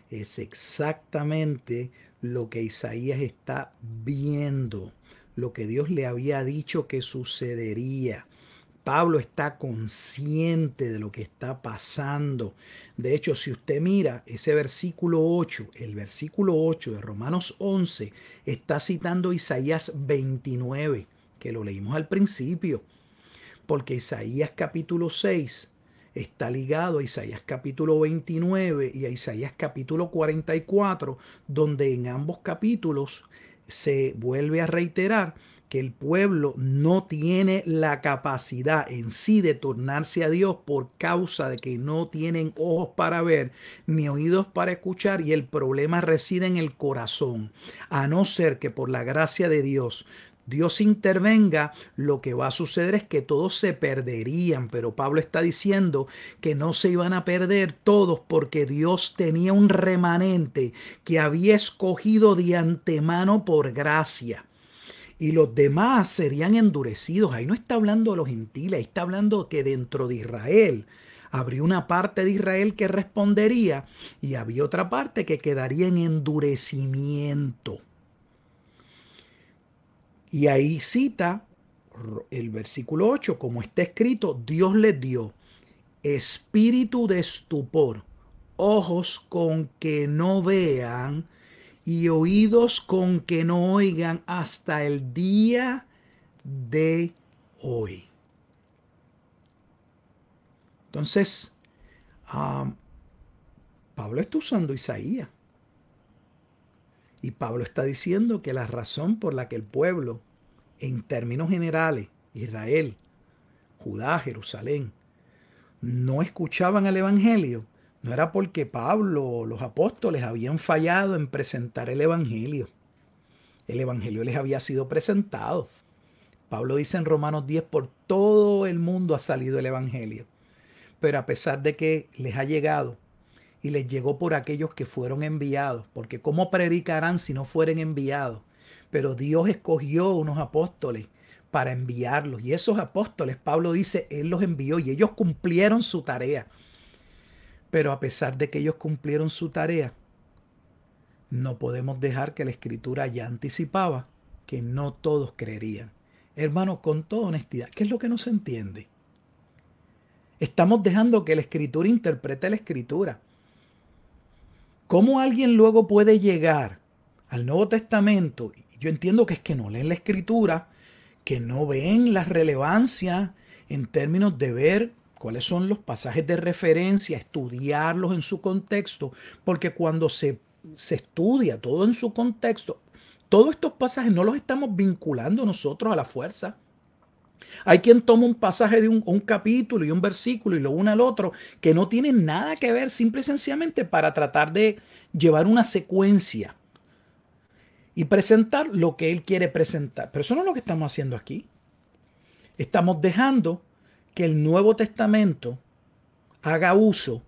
Es exactamente lo que Isaías está viendo, lo que Dios le había dicho que sucedería. Pablo está consciente de lo que está pasando. De hecho, si usted mira ese versículo 8, el versículo 8 de Romanos 11 está citando Isaías 29, que lo leímos al principio, porque Isaías capítulo 6 está ligado a Isaías capítulo 29 y a Isaías capítulo 44, donde en ambos capítulos se vuelve a reiterar que el pueblo no tiene la capacidad en sí de tornarse a Dios por causa de que no tienen ojos para ver ni oídos para escuchar y el problema reside en el corazón. A no ser que por la gracia de Dios Dios intervenga, lo que va a suceder es que todos se perderían, pero Pablo está diciendo que no se iban a perder todos porque Dios tenía un remanente que había escogido de antemano por gracia y los demás serían endurecidos. Ahí no está hablando de los gentiles, ahí está hablando que dentro de Israel habría una parte de Israel que respondería y había otra parte que quedaría en endurecimiento. Y ahí cita el versículo 8, como está escrito, Dios les dio espíritu de estupor, ojos con que no vean y oídos con que no oigan hasta el día de hoy. Entonces, ah, Pablo está usando Isaías y Pablo está diciendo que la razón por la que el pueblo, en términos generales, Israel, Judá, Jerusalén, no escuchaban el Evangelio, no era porque Pablo o los apóstoles habían fallado en presentar el Evangelio. El Evangelio les había sido presentado. Pablo dice en Romanos 10, por todo el mundo ha salido el Evangelio. Pero a pesar de que les ha llegado y les llegó por aquellos que fueron enviados, porque ¿cómo predicarán si no fueren enviados? Pero Dios escogió unos apóstoles para enviarlos y esos apóstoles, Pablo dice, Él los envió y ellos cumplieron su tarea. Pero a pesar de que ellos cumplieron su tarea, no podemos dejar que la escritura ya anticipaba que no todos creerían. Hermano, con toda honestidad, ¿qué es lo que no se entiende? Estamos dejando que la escritura interprete la escritura. ¿Cómo alguien luego puede llegar al Nuevo Testamento? Yo entiendo que es que no leen la escritura, que no ven la relevancia en términos de ver cuáles son los pasajes de referencia, estudiarlos en su contexto, porque cuando se, se estudia todo en su contexto, todos estos pasajes no los estamos vinculando nosotros a la fuerza. Hay quien toma un pasaje de un, capítulo y un versículo y lo une al otro que no tiene nada que ver, simple y sencillamente para tratar de llevar una secuencia y presentar lo que él quiere presentar. Pero eso no es lo que estamos haciendo aquí. Estamos dejando que el Nuevo Testamento haga uso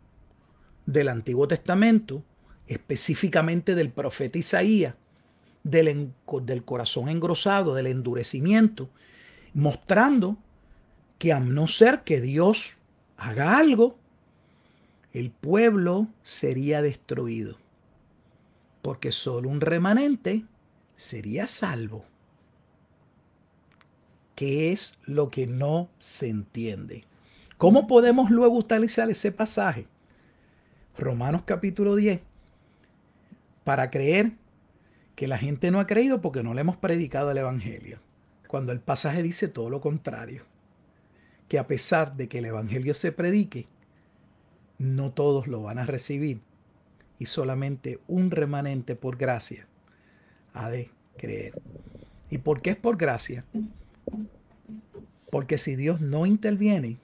del Antiguo Testamento, específicamente del profeta Isaías, del, del corazón engrosado, del endurecimiento mostrando que a no ser que Dios haga algo, el pueblo sería destruido, porque solo un remanente sería salvo, que es lo que no se entiende. ¿Cómo podemos luego utilizar ese pasaje? Romanos capítulo 10, para creer que la gente no ha creído porque no le hemos predicado el Evangelio cuando el pasaje dice todo lo contrario, que a pesar de que el Evangelio se predique, no todos lo van a recibir y solamente un remanente por gracia ha de creer. ¿Y por qué es por gracia? Porque si Dios no interviene,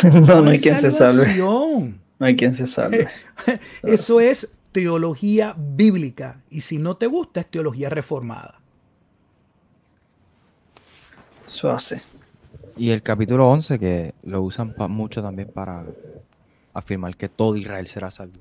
no, hay quien se salve. No hay quien se salve. Eso es teología bíblica y si no te gusta es teología reformada hace. Y el capítulo 11, que lo usan mucho también para afirmar que todo Israel será salvo.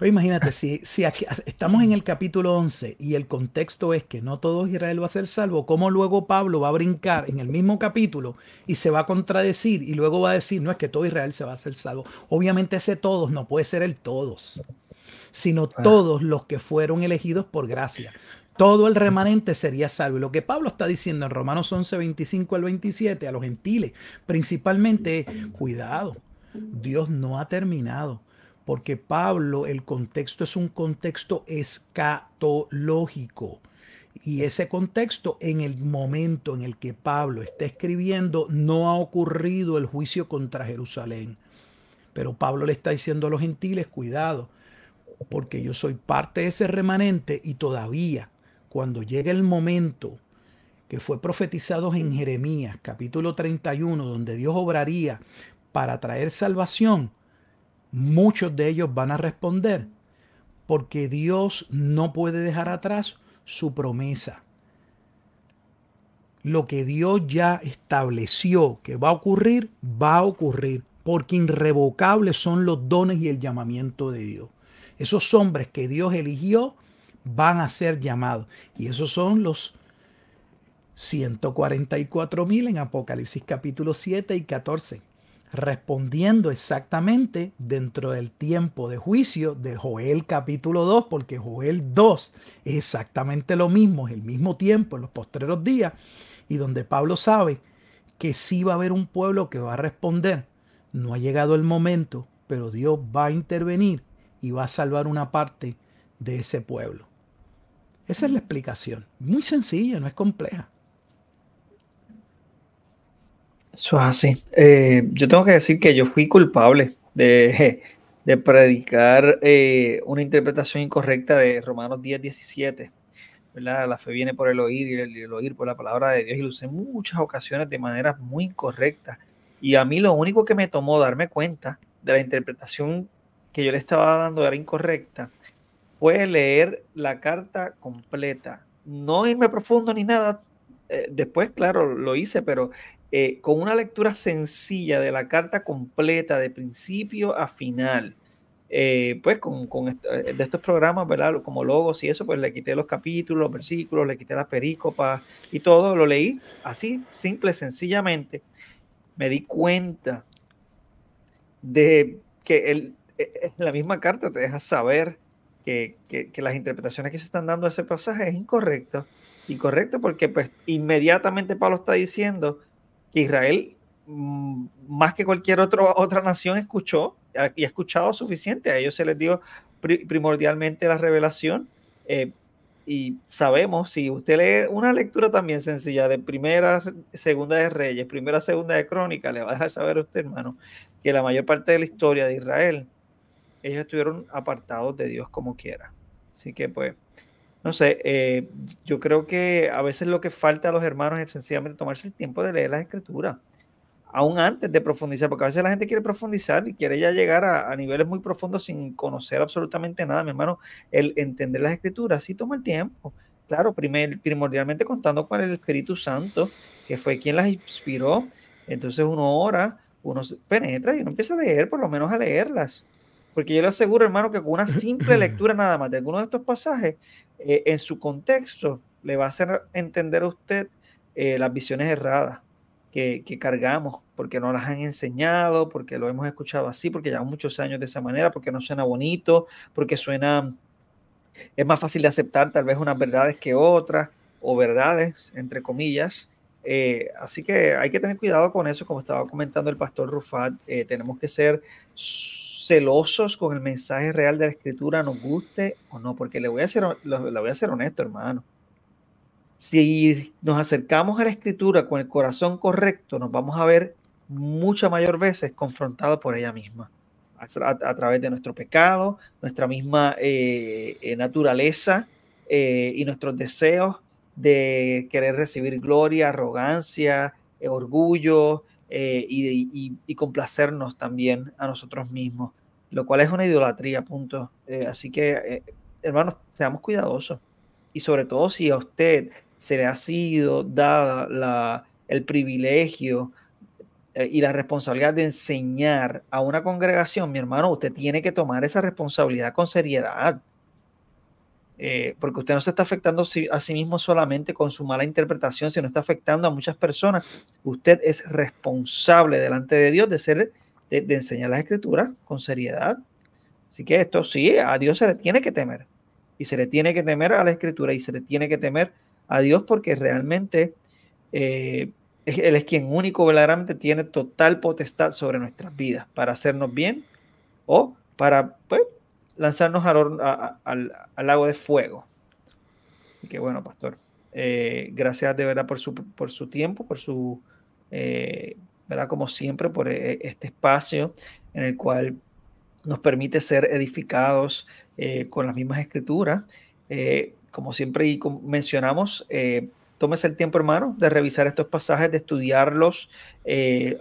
imagínate, si, aquí, estamos en el capítulo 11 y el contexto es que no todo Israel va a ser salvo, ¿cómo luego Pablo va a brincar en el mismo capítulo y se va a contradecir y luego va a decir, no es que todo Israel se va a ser salvo? Obviamente ese todos no puede ser el todos, sino ah. todos los que fueron elegidos por gracia, todo el remanente sería salvo. Y lo que Pablo está diciendo en Romanos 11, 25 al 27, a los gentiles, principalmente, cuidado, Dios no ha terminado. Porque Pablo, el contexto es un contexto escatológico. Y ese contexto, en el momento en el que Pablo está escribiendo, no ha ocurrido el juicio contra Jerusalén. Pero Pablo le está diciendo a los gentiles, cuidado, porque yo soy parte de ese remanente y todavía cuando llega el momento que fue profetizado en Jeremías capítulo 31, donde Dios obraría para traer salvación, muchos de ellos van a responder, porque Dios no puede dejar atrás su promesa. Lo que Dios ya estableció que va a ocurrir, va a ocurrir, porque irrevocables son los dones y el llamamiento de Dios. Esos hombres que Dios eligió van a ser llamados. Y esos son los 144 mil en Apocalipsis capítulo 7 y 14, respondiendo exactamente dentro del tiempo de juicio de Joel capítulo 2, porque Joel 2 es exactamente lo mismo, es el mismo tiempo, en los postreros días, y donde Pablo sabe que sí va a haber un pueblo que va a responder. No ha llegado el momento, pero Dios va a intervenir y va a salvar una parte de ese pueblo. Esa es la explicación. Muy sencilla, no es compleja. Eso es así. Eh, yo tengo que decir que yo fui culpable de, de predicar eh, una interpretación incorrecta de Romanos 10, 17. La fe viene por el oír y el, oír por la palabra de Dios y lo usé en muchas ocasiones de manera muy incorrecta. Y a mí lo único que me tomó darme cuenta de la interpretación que yo le estaba dando era incorrecta puedes leer la carta completa, no irme profundo ni nada. Eh, después, claro, lo hice, pero eh, con una lectura sencilla de la carta completa, de principio a final. Eh, pues con, de estos programas, ¿verdad? Como logos y eso, pues le quité los capítulos, los versículos, le quité las perícopas y todo, lo leí así, simple, sencillamente. Me di cuenta de que e, e, la misma carta te deja saber que, las interpretaciones que se están dando a ese pasaje es incorrecto. Incorrecto porque pues inmediatamente Pablo está diciendo que Israel, mm, más que cualquier otra nación, escuchó y ha escuchado suficiente. A ellos se les dio primordialmente la revelación. Eh, y sabemos, si usted lee una lectura también sencilla de primera, segunda de Reyes, primera, segunda de Crónica, le va a dejar saber a usted, hermano, que la mayor parte de la historia de Israel ellos estuvieron apartados de Dios como quiera. Así que pues, no sé, eh, yo creo que a veces lo que falta a los hermanos es sencillamente tomarse el tiempo de leer las escrituras, aún antes de profundizar, porque a veces la gente quiere profundizar y quiere ya llegar a, niveles muy profundos sin conocer absolutamente nada, mi hermano, el entender las escrituras sí toma el tiempo. Claro, primordialmente contando con el Espíritu Santo, que fue quien las inspiró. Entonces uno ora, uno penetra y uno empieza a leer, por lo menos a leerlas. Porque yo le aseguro, hermano, que con una simple lectura nada más de alguno de estos pasajes, eh, en su contexto, le va a hacer entender a usted eh, las visiones erradas que, cargamos, porque no las han enseñado, porque lo hemos escuchado así, porque llevamos muchos años de esa manera, porque no suena bonito, porque suena, es más fácil de aceptar tal vez unas verdades que otras, o verdades, entre comillas. Eh, así que hay que tener cuidado con eso, como estaba comentando el pastor Rufat, tenemos que ser celosos con el mensaje real de la escritura, nos guste o no, porque le voy a ser, voy a ser honesto, hermano. Si nos acercamos a la escritura con el corazón correcto, nos vamos a ver muchas mayor veces confrontados por ella misma, a, través de nuestro pecado, nuestra misma eh, eh, naturaleza eh, y nuestros deseos de querer recibir gloria, arrogancia, orgullo, eh, y, complacernos también a nosotros mismos, lo cual es una idolatría, punto. Eh, así que, eh, hermanos, seamos cuidadosos. Y sobre todo si a usted se le ha sido dada la, el privilegio y la responsabilidad de enseñar a una congregación, mi hermano, usted tiene que tomar esa responsabilidad con seriedad. Eh, porque usted no se está afectando a sí mismo solamente con su mala interpretación, sino está afectando a muchas personas. Usted es responsable delante de Dios de ser, de, enseñar las escrituras con seriedad. Así que esto sí, a Dios se le tiene que temer. Y se le tiene que temer a la escritura y se le tiene que temer a Dios porque realmente eh, Él es quien único verdaderamente tiene total potestad sobre nuestras vidas para hacernos bien o para pues, lanzarnos al, al, lago de fuego. y que bueno, pastor, eh, gracias de verdad por su, por su tiempo, por su, eh, ¿verdad? Como siempre, por eh, este espacio en el cual nos permite ser edificados con las mismas escrituras. como siempre y como mencionamos, tómese el tiempo, hermano, de revisar estos pasajes, de estudiarlos.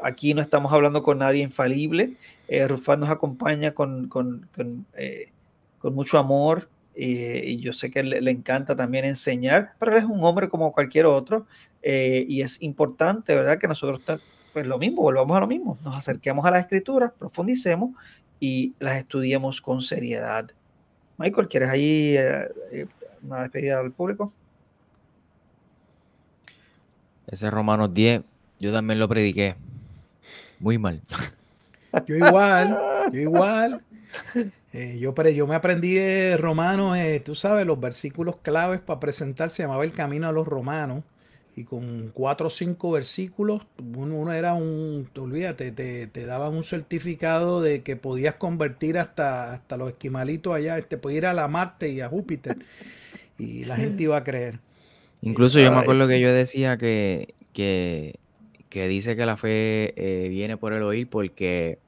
aquí no estamos hablando con nadie infalible. Eh, Rufán nos acompaña con, con, eh, mucho amor eh, y yo sé que le, encanta también enseñar, pero él es un hombre como cualquier otro y es importante, ¿verdad? Que nosotros, pues lo mismo, volvamos a lo mismo, nos acerquemos a las escrituras, profundicemos y las estudiemos con seriedad. Michael, ¿quieres ahí una despedida al público? Ese Romanos 10, yo también lo prediqué. Muy mal. Yo igual, yo igual. Eh, yo, pero yo me aprendí romano, romanos, eh, tú sabes, los versículos claves para presentar se llamaba El Camino a los Romanos. Y con cuatro o cinco versículos, uno, era un, te olvídate, te, daban un certificado de que podías convertir hasta, los esquimalitos allá, te este, podías ir a la Marte y a Júpiter. Y la gente iba a creer. Incluso yo me acuerdo que yo decía que, que, que, dice que la fe eh, viene por el oír porque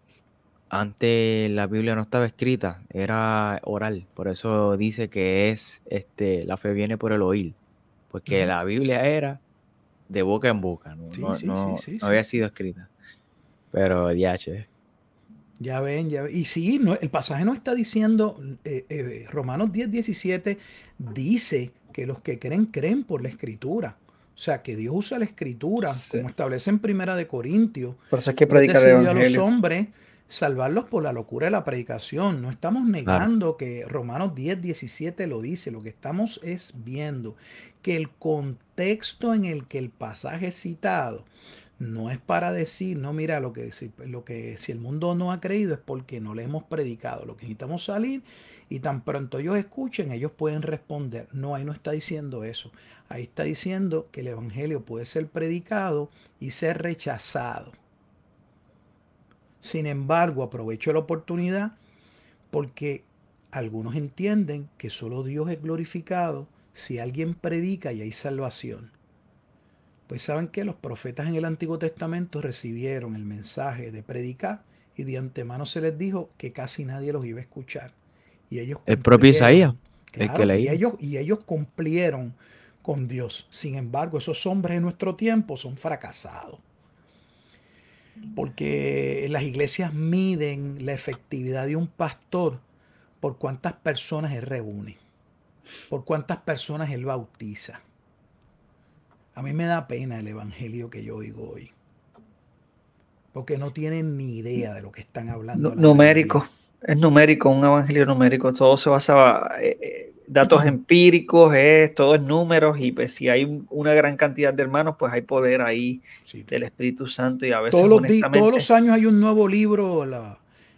antes la Biblia no estaba escrita, era oral, por eso dice que es, este, la fe viene por el oír, porque la Biblia era de boca en boca, no, había sido escrita, pero ya, Ya ven, ya ven. Y sí, el pasaje no está diciendo, eh, eh, Romanos 10, 17 dice que los que creen, creen por la escritura. O sea, que Dios usa la escritura, como establece en Primera de Corintios. Por eso es que predica el evangelio. a los hombres salvarlos por la locura de la predicación. No estamos negando que Romanos 10, 17 lo dice. Lo que estamos es viendo que el contexto en el que el pasaje citado no es para decir, no, mira, lo que, lo que si el mundo no ha creído es porque no le hemos predicado. Lo que necesitamos salir y tan pronto ellos escuchen, ellos pueden responder. No, ahí no está diciendo eso. Ahí está diciendo que el Evangelio puede ser predicado y ser rechazado. Sin embargo, aprovecho la oportunidad porque algunos entienden que solo Dios es glorificado si alguien predica y hay salvación. Pues saben que los profetas en el Antiguo Testamento recibieron el mensaje de predicar y de antemano se les dijo que casi nadie los iba a escuchar. Y ellos el propio Isaías, el que Y ellos, y ellos cumplieron con Dios. Sin embargo, esos hombres de nuestro tiempo son fracasados porque las iglesias miden la efectividad de un pastor por cuántas personas él reúne, por cuántas personas él bautiza. A mí me da pena el evangelio que yo oigo hoy, porque no tienen ni idea de lo que están hablando. numérico, es numérico, un evangelio numérico, todo se basa... Eh, eh, datos empíricos, es, todo es números y pues si hay una gran cantidad de hermanos, pues hay poder ahí del Espíritu Santo y a veces... Todos los, años hay un nuevo libro,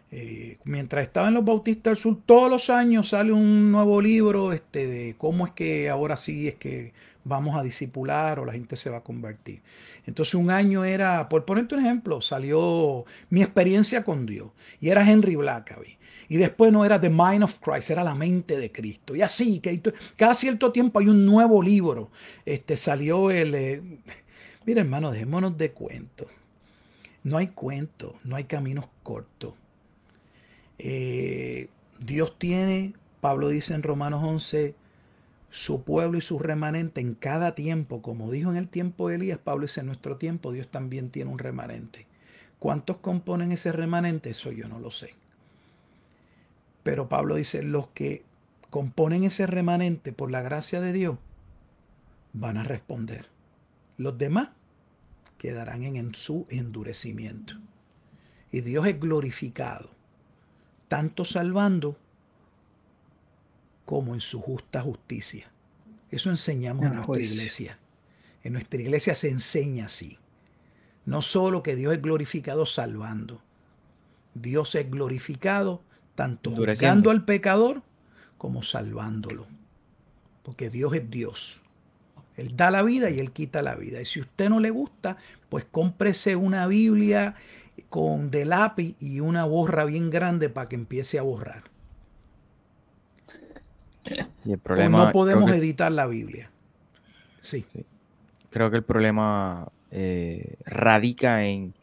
eh, mientras estaba en los Bautistas del Sur, todos los años sale un nuevo libro este, de cómo es que ahora sí es que vamos a disipular o la gente se va a convertir. Entonces un año era, por ponerte un ejemplo, salió mi experiencia con Dios y era Henry Blackaby. Y después no era The Mind of Christ, era la mente de Cristo. Y así, que cada cierto tiempo hay un nuevo libro. Este salió el. Eh, mira, hermano, dejémonos de cuentos. No hay cuentos, no hay caminos cortos. Eh, Dios tiene, Pablo dice en Romanos 11, su pueblo y su remanente en cada tiempo. Como dijo en el tiempo de Elías, Pablo dice, en nuestro tiempo Dios también tiene un remanente. ¿Cuántos componen ese remanente? Eso yo no lo sé. Pero Pablo dice, los que componen ese remanente por la gracia de Dios van a responder. Los demás quedarán en su endurecimiento. Y Dios es glorificado, tanto salvando como en su justa justicia. Eso enseñamos en nuestra pues. iglesia. En nuestra iglesia se enseña así. No solo que Dios es glorificado salvando, Dios es glorificado tanto juzgando al pecador como salvándolo. Porque Dios es Dios. Él da la vida y Él quita la vida. Y si a usted no le gusta, pues cómprese una Biblia con de lápiz y una borra bien grande para que empiece a borrar. el problema, no podemos editar la Biblia. Sí. Creo que el problema eh, radica en,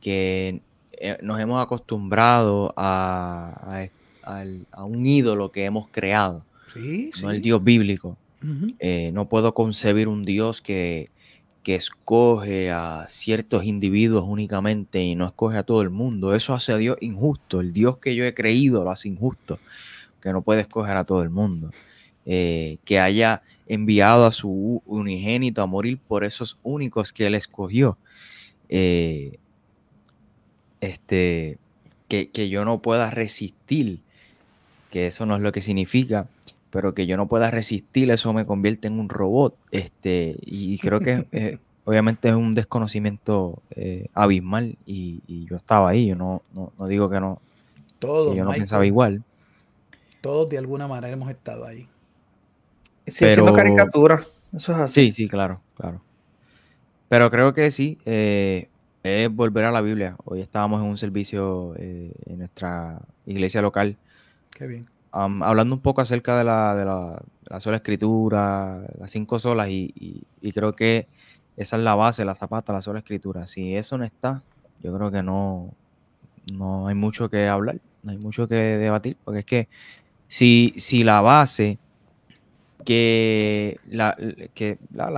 que eh, nos hemos acostumbrado a, a, un ídolo que hemos creado, sí, no el Dios bíblico. Eh, no puedo concebir un Dios que, que escoge a ciertos individuos únicamente y no escoge a todo el mundo. Eso hace a Dios injusto. El Dios que yo he creído lo hace injusto, que no puede escoger a todo el mundo. Eh, que haya enviado a su unigénito a morir por esos únicos que él escogió este, que, yo no pueda resistir, que eso no es lo que significa, pero que yo no pueda resistir, eso me convierte en un robot. Este, y creo que eh, obviamente es un desconocimiento eh, abismal y, yo estaba ahí, yo no, no, digo que no. Todos, yo no pensaba igual. Todos de alguna manera hemos estado ahí. Sí, pero, siendo caricatura, eso es así. Sí, sí, claro, claro. Pero creo que sí, eh, es volver a la Biblia. Hoy estábamos en un servicio eh, en nuestra iglesia local. Qué bien. hablando un poco acerca de la, sola escritura, las cinco solas, y, creo que esa es la base, la zapata, la sola escritura. Si eso no está, yo creo que no, no hay mucho que hablar, no hay mucho que debatir, porque es que si, si la base que las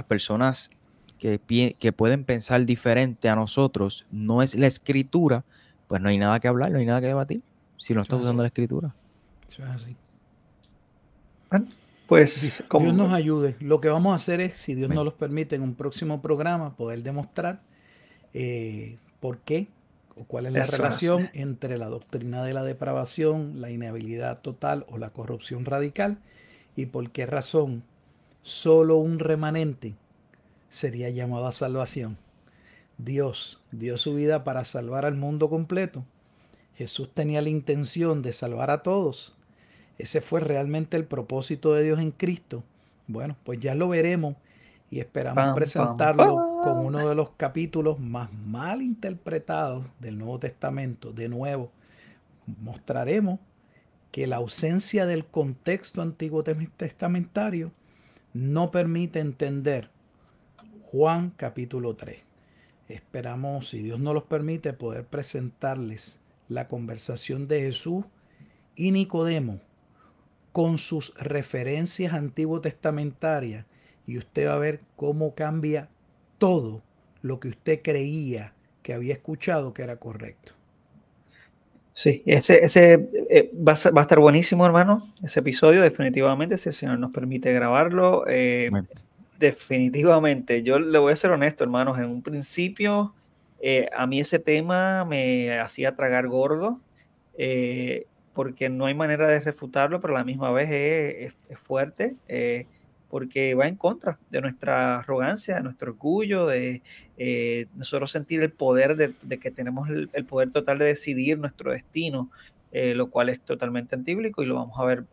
personas que, pueden pensar diferente a nosotros no es la escritura, pues no hay nada que hablar, no hay nada que debatir si no estás usando la escritura. Eso es así. pues Dios nos ayude. Lo que vamos a hacer es, si Dios no nos los permite, en un próximo programa poder demostrar eh, por qué o cuál es la relación entre la doctrina de la depravación, la inhabilidad total o la corrupción radical y por qué razón solo un remanente sería llamado a salvación. Dios dio su vida para salvar al mundo completo. Jesús tenía la intención de salvar a todos. Ese fue realmente el propósito de Dios en Cristo. Bueno, pues ya lo veremos y esperamos presentarlo con uno de los capítulos más mal interpretados del Nuevo Testamento. De nuevo, mostraremos que la ausencia del contexto antiguo testamentario no permite entender Juan capítulo 3. Esperamos, si Dios nos los permite, poder presentarles la conversación de Jesús y Nicodemo con sus referencias antiguo testamentarias y usted va a ver cómo cambia todo lo que usted creía que había escuchado que era correcto. Sí, ese, ese eh, va, a, estar buenísimo, hermano, ese episodio, definitivamente, si el Señor nos permite grabarlo. Eh, Definitivamente, yo le voy a ser honesto, hermanos, en un principio eh, a mí ese tema me hacía tragar gordo, eh, porque no hay manera de refutarlo, pero a la misma vez es, fuerte, eh, porque va en contra de nuestra arrogancia, de nuestro orgullo, de nosotros sentir el poder de, que tenemos el, poder total de decidir nuestro destino, lo cual es totalmente antíblico y lo vamos a ver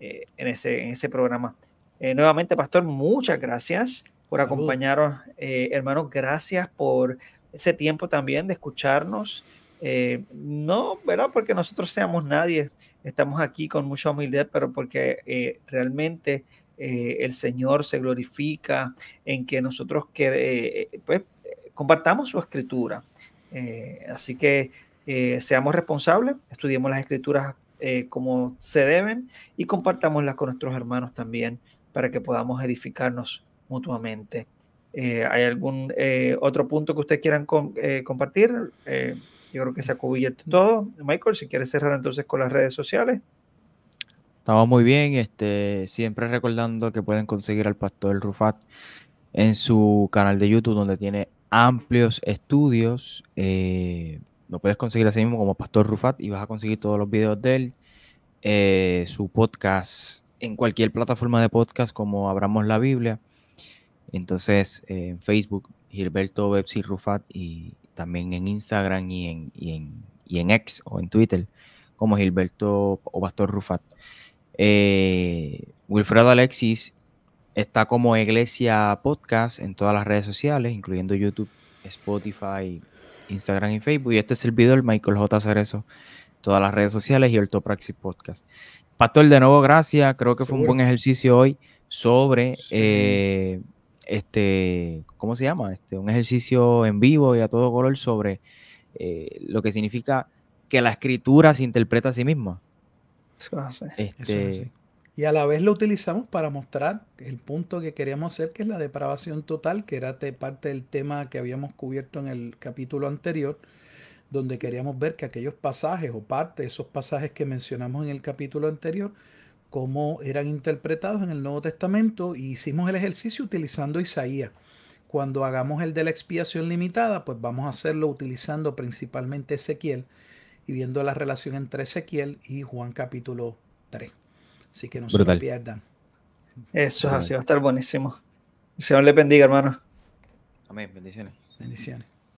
en, ese, en ese programa eh, nuevamente, Pastor, muchas gracias por acompañarnos. Eh, hermanos, gracias por ese tiempo también de escucharnos. Eh, no, ¿verdad? Porque nosotros seamos nadie. Estamos aquí con mucha humildad, pero porque realmente el Señor se glorifica en que nosotros que, pues, compartamos su escritura. así que seamos responsables, estudiemos las escrituras como se deben y compartámoslas con nuestros hermanos también para que podamos edificarnos mutuamente. Eh, ¿Hay algún eh, otro punto que ustedes quieran eh, compartir? yo creo que se ha cubierto todo. Michael, si quieres cerrar entonces con las redes sociales. Estaba muy bien, este, siempre recordando que pueden conseguir al pastor Rufat en su canal de YouTube, donde tiene amplios estudios. lo puedes conseguir así mismo como Pastor Rufat y vas a conseguir todos los videos de él, su podcast en cualquier plataforma de podcast como Abramos la Biblia. Entonces, eh, en Facebook, Gilberto Bepsi Rufat, y también en Instagram y en, y en, y X o en Twitter, como Gilberto o Pastor Rufat. Eh, Wilfredo Alexis está como Iglesia Podcast en todas las redes sociales, incluyendo YouTube, Spotify, Instagram y Facebook. Y este servidor, Michael J. Cerezo, todas las redes sociales y el Topraxis Podcast. Pastor, de nuevo, gracias. Creo que fue un buen ejercicio hoy sobre eh, este, ¿cómo se llama? Este, un ejercicio en vivo y a todo color sobre eh, lo que significa que la escritura se interpreta a sí misma. Este, y a la vez lo utilizamos para mostrar el punto que queríamos hacer, que es la depravación total, que era parte del tema que habíamos cubierto en el capítulo anterior, donde queríamos ver que aquellos pasajes o parte de esos pasajes que mencionamos en el capítulo anterior, cómo eran interpretados en el Nuevo Testamento, y hicimos el ejercicio utilizando Isaías. Cuando hagamos el de la expiación limitada, pues vamos a hacerlo utilizando principalmente Ezequiel y viendo la relación entre Ezequiel y Juan capítulo 3. Así que no se pierdan. Eso es así, va a estar buenísimo. Señor le bendiga, hermano. Amén, bendiciones. Bendiciones.